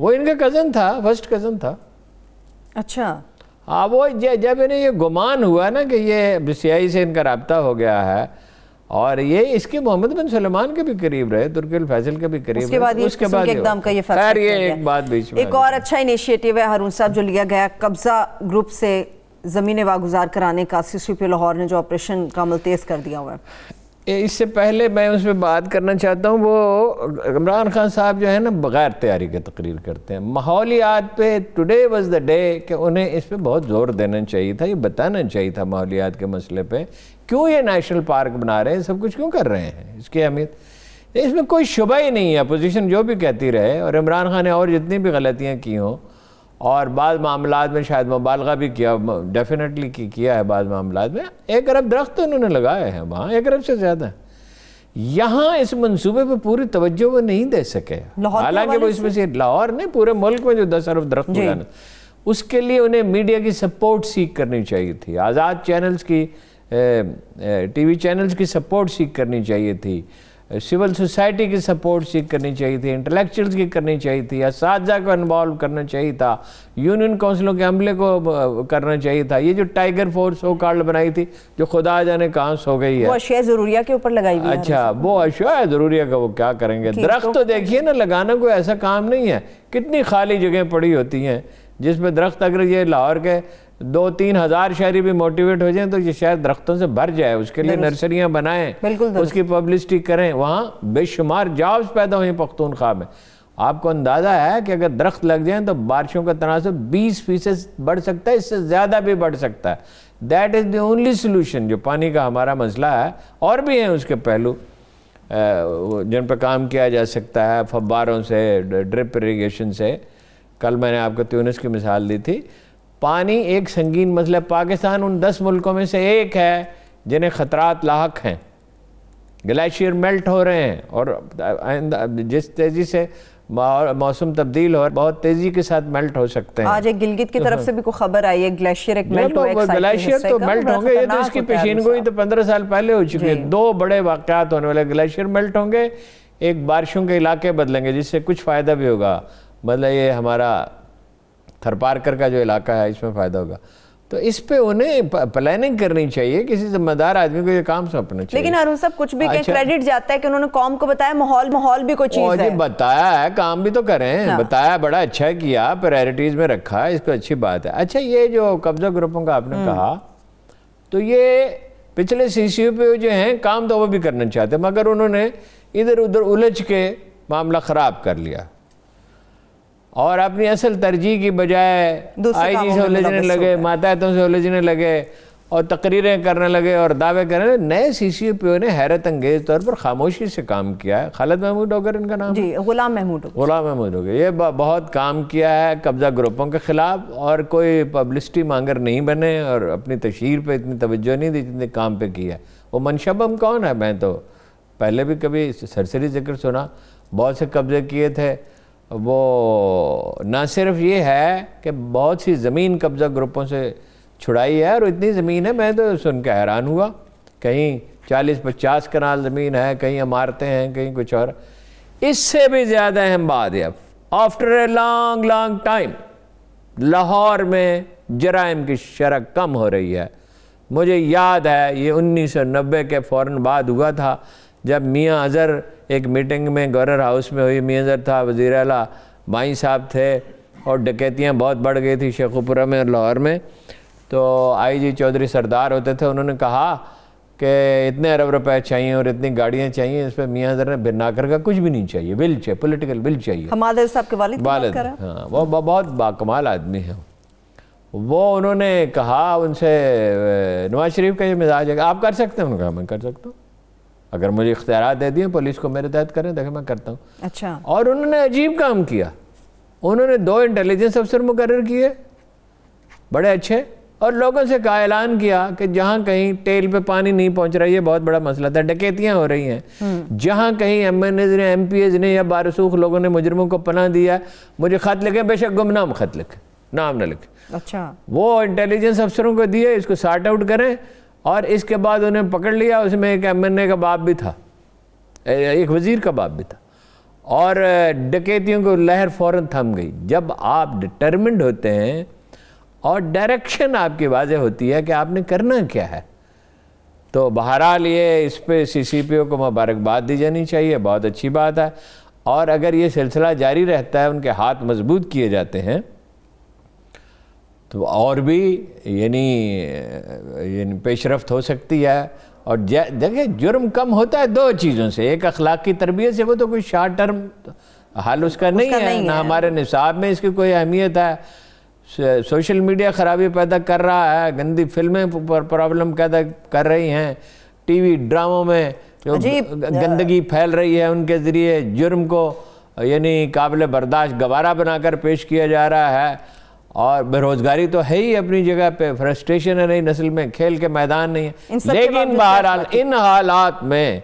वो इनका कज़न था फर्स्ट कज़न था अच्छा हाँ वो जब इन्हें ये गुमान हुआ ना कि ये सीआई से इनका रबता हो गया है और ये इसके मोहम्मद बिन सलमान के भी करीब रहे तुर्किल फैजल के भी करीब उसके बाद ये उसके बाद एकदम का ये खैर ये एक बात बीच में एक और अच्छा इनिशिएटिव है हारून साहब जो लिया गया कब्जा ग्रुप से ज़मीन वागुजार कराने का सी पे लाहौर ने जो ऑपरेशन का अमल तेज़ कर दिया हुआ है इससे पहले मैं उस पर बात करना चाहता हूँ वो इमरान खान साहब जो है ना बग़ैर तैयारी के तकरीर करते हैं माहौलियात पे टुडे वाज द डे कि उन्हें इस पर बहुत ज़ोर देना चाहिए था ये बताना चाहिए था माहौलियात के मसले पे क्यों ये नेशनल पार्क बना रहे हैं सब कुछ क्यों कर रहे हैं इसकी अहमियत इसमें कोई शुबा ही नहीं है अपोजिशन जो भी कहती रहे और इमरान खान ने और जितनी भी गलतियाँ की हों और बाद मामला में शायद मुबालगा भी किया डेफिनेटली की किया है बाद मामला में एक अरब दरख्त तो उन्होंने लगाए हैं वहाँ एक अरब से ज़्यादा यहाँ इस मनसूबे पर पूरी तवज्जो वो नहीं दे सके हालांकि वो इसमें से लाहौर नहीं पूरे मुल्क में जो दस अरब दरख्त लगाना उसके लिए उन्हें मीडिया की सपोर्ट सीख करनी चाहिए थी आज़ाद चैनल्स की टीवी चैनल्स की सपोर्ट सीख करनी चाहिए थी सिविल सोसाइटी की सपोर्ट सीख करनी चाहिए थी इंटेलेक्चुअल्स की करनी चाहिए थी इस को इन्वॉल्व करना चाहिए था यूनियन काउंसिलों के हमले को करना चाहिए था ये जो टाइगर फोर्स हो कार्ड बनाई थी जो खुदा जाने कहाँ सो गई है वो अशिया ज़रूरिया के ऊपर लगाई हुई अच्छा वो अशिया ज़रूरिया का वो क्या करेंगे दरख्त तो, तो देखिए ना लगाना कोई ऐसा काम नहीं है कितनी खाली जगह पड़ी होती हैं जिसमें दरख्त अगर ये लाहौर के दो तीन हजार शहरी भी मोटिवेट हो जाए तो ये शहर दरख्तों से भर जाए उसके लिए नर्सरियाँ बनाएं बिल्कुल उसकी पब्लिसिटी करें वहाँ बेशुमार जॉब्स पैदा हुई पख्तूनख्वा में आपको अंदाज़ा है कि अगर दरख्त लग जाए तो बारिशों का तनासब बीस फीसद बढ़ सकता है इससे ज़्यादा भी बढ़ सकता है that is the only solution जो पानी का हमारा मसला है और भी हैं उसके पहलू जिन पर काम किया जा सकता है फब्बारों से ड्रिप इरीगेशन से कल मैंने आपको त्यूनस की मिसाल दी थी पानी एक संगीन मसला पाकिस्तान उन दस मुल्कों में से एक है जिन्हें ख़तरात लाक हैं ग्लेशियर मेल्ट हो रहे हैं और जिस तेज़ी से मौसम तब्दील हो रहा बहुत तेजी के साथ मेल्ट हो सकते हैं आज एक गिलगित की तरफ से भी कोई खबर आई है ग्लेशियर एक मेल्ट हुआ तो ग्लेशियर तो मेल्ट होंगे ये तो इसकी पेशीन तो पंद्रह साल पहले हो चुकी है दो बड़े वाकत होने वाले ग्लेशियर मेल्ट होंगे एक बारिशों के इलाके बदलेंगे जिससे कुछ फ़ायदा भी होगा मतलब ये हमारा थरपारकर का जो इलाका है इसमें फ़ायदा होगा तो इस पे उन्हें प्लानिंग करनी चाहिए किसी जिम्मेदार आदमी को ये काम सौंपना चाहिए लेकिन अरुण सब कुछ भी अच्छा, क्रेडिट जाता है कि उन्होंने कॉम को बताया माहौल माहौल भी कोई चीज है बताया है काम भी तो करें हाँ। बताया बड़ा अच्छा किया प्रायोरिटीज में रखा इसको अच्छी बात है अच्छा ये जो कब्जा ग्रुपों का आपने हम्म। कहा तो ये पिछले सी सी पे जो है काम तो वो भी करना चाहते मगर उन्होंने इधर उधर उलझ के मामला ख़राब कर लिया और अपनी असल तरजीह की बजाय आई जी से उलझने लगे माताहतों से उलझने लगे और तकरीरें करने लगे और दावे करने नए सी सी पी ओ ने हैरत अंगेज तौर पर खामोशी से काम किया है खालिद महमूद होकर इनका नाम जी गुलाम महमूद गुलाम महमूद होकर ये बहुत काम किया है कब्ज़ा ग्रुपों के ख़िलाफ़ और कोई पब्लिसिटी मांगर नहीं बने और अपनी तशहर पर इतनी तवज्जो नहीं दी जितने काम पर की है वो मनशबम कौन है मैं तो पहले भी कभी सरसरी जिक्र सुना बहुत से कब्ज़े किए थे वो ना सिर्फ ये है कि बहुत सी ज़मीन कब्ज़ा ग्रुपों से छुड़ाई है और इतनी ज़मीन है मैं तो सुन के हैरान हुआ कहीं चालीस पचास कनाल ज़मीन है कहीं इमारतें हैं कहीं कुछ और इससे भी ज़्यादा अहम बात है अब after a long long time Lahore में जराइम की शरह कम हो रही है मुझे याद है ये उन्नीस सौ नब्बे के फ़ौर बाद हुआ था जब मियाँ अज़र एक मीटिंग में गवर्नर हाउस में हुई मियाँ था वजीर अला माई साहब थे और डकैतियाँ बहुत बढ़ गई थी शेखुपुरा में और लाहौर में तो आई जी चौधरी सरदार होते थे उन्होंने कहा कि इतने अरब रुपए चाहिए और इतनी गाड़ियाँ चाहिए इस पर मियाँ हजर ने कर का कुछ भी नहीं चाहिए बिल चाहिए पोलिटिकल बिल चाहिए हमारे साहब के वाले वाले हाँ वो बहुत बाकमाल आदमी है वो उन्होंने कहा उनसे नवाज शरीफ का ये मिजाज है आप कर सकते हैं उनका मैं कर सकता हूँ अगर मुझे इख्तियार दे दिए पुलिस को मेरे तहत करें देखें मैं करता हूँ अच्छा और उन्होंने अजीब काम किया उन्होंने दो इंटेलिजेंस अफसर मुकर किए बड़े अच्छे और लोगों से का ऐलान किया कि जहाँ कहीं टेल पे पानी नहीं पहुँच रहा ये बहुत बड़ा मसला था डकैतियाँ हो रही हैं हम्म। जहाँ कहीं एम एन एज ने एम पी एज ने या बारसूख लोगों ने मुजरमों को पना दिया मुझे ख़त लिखे बेशक गुमनाम ख़त लिखे नाम न लिखे अच्छा वो इंटेलिजेंस अफसरों को दिए इसको सार्ट आउट करें और इसके बाद उन्हें पकड़ लिया उसमें एक एम का बाप भी था एक वज़ीर का बाप भी था और डकैतियों को लहर फौरन थम गई जब आप डिटर्मिंड होते हैं और डायरेक्शन आपकी वाजह होती है कि आपने करना क्या है तो बहरहाल ये इस पर सी सी पी ओ को मुबारकबाद दी जानी चाहिए बहुत अच्छी बात है और अगर ये सिलसिला जारी रहता है उनके हाथ मजबूत किए जाते हैं तो और भी यानी यानी पेशरफ हो सकती है और देखिए जुर्म कम होता है दो चीज़ों से एक अखलाक की तरबियत से वो तो कोई शॉर्ट टर्म हाल उसका, उसका नहीं, है, नहीं ना है। हमारे निसाब में इसकी कोई अहमियत है सोशल मीडिया ख़राबी पैदा कर रहा है गंदी फिल्में पर प्रॉब्लम पैदा कर रही हैं टीवी ड्रामों में जो गंदगी फैल रही है उनके ज़रिए जुर्म को यानी काबिल बर्दाश्त गवारा बनाकर पेश किया जा रहा है और बेरोजगारी तो है ही अपनी जगह पे फ्रस्ट्रेशन है नहीं नस्ल में खेल के मैदान नहीं है लेकिन बहरहाल इन हालात में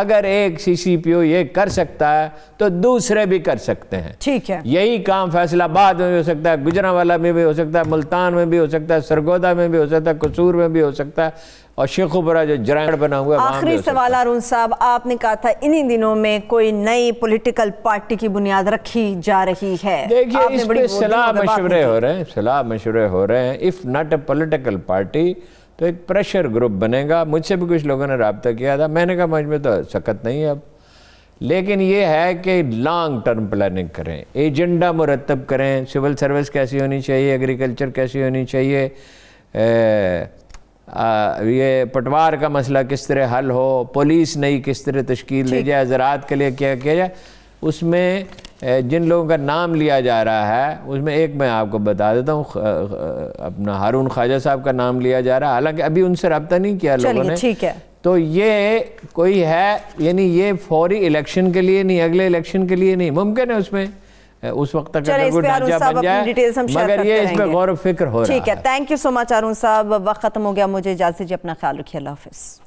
अगर एक सीसीपीओ ये कर सकता है तो दूसरे भी कर सकते हैं ठीक है यही काम फैसलाबाद में भी हो सकता है गुजरावाला में भी हो सकता है मुल्तान में भी हो सकता है सरगोदा में भी हो सकता है कसूर में भी हो सकता है और शेखों जो जरा बना हुआ आखिरी सवाल अरुण साहब आपने कहा था इन्हीं दिनों में कोई नई पॉलिटिकल पार्टी की बुनियाद रखी जा रही है देखिए सलाह मशवरे हो रहे हैं सलाह मशवरे हो रहे हैं if not a political party तो एक प्रेशर ग्रुप बनेगा मुझसे भी कुछ लोगों ने रबता किया था मैंने कहा मुझ में तो सख्त नहीं है अब लेकिन ये है कि लॉन्ग टर्म प्लानिंग करें एजेंडा मुरतब करें सिविल सर्विस कैसी होनी चाहिए एग्रीकल्चर कैसी होनी चाहिए आ, ये पटवार का मसला किस तरह हल हो पुलिस नई किस तरह तश्कील ली जाए ज़रात के लिए क्या किया जाए उसमें जिन लोगों का नाम लिया जा रहा है उसमें एक मैं आपको बता देता हूँ अपना हारून ख्वाजा साहब का नाम लिया जा रहा है हालांकि अभी उनसे रबता नहीं किया लोगों ने ठीक है तो ये कोई है यानी ये फौरी इलेक्शन के लिए नहीं अगले इलेक्शन के लिए नहीं मुमकिन है उसमें उस वक्त तक अगर मगर ये इस पर गौर फिक्र हो ठीक है thank you so much Arun साहब वक्त खत्म हो गया मुझे इजाजत जी अपना ख्याल रखिए अल्लाह हाफिज़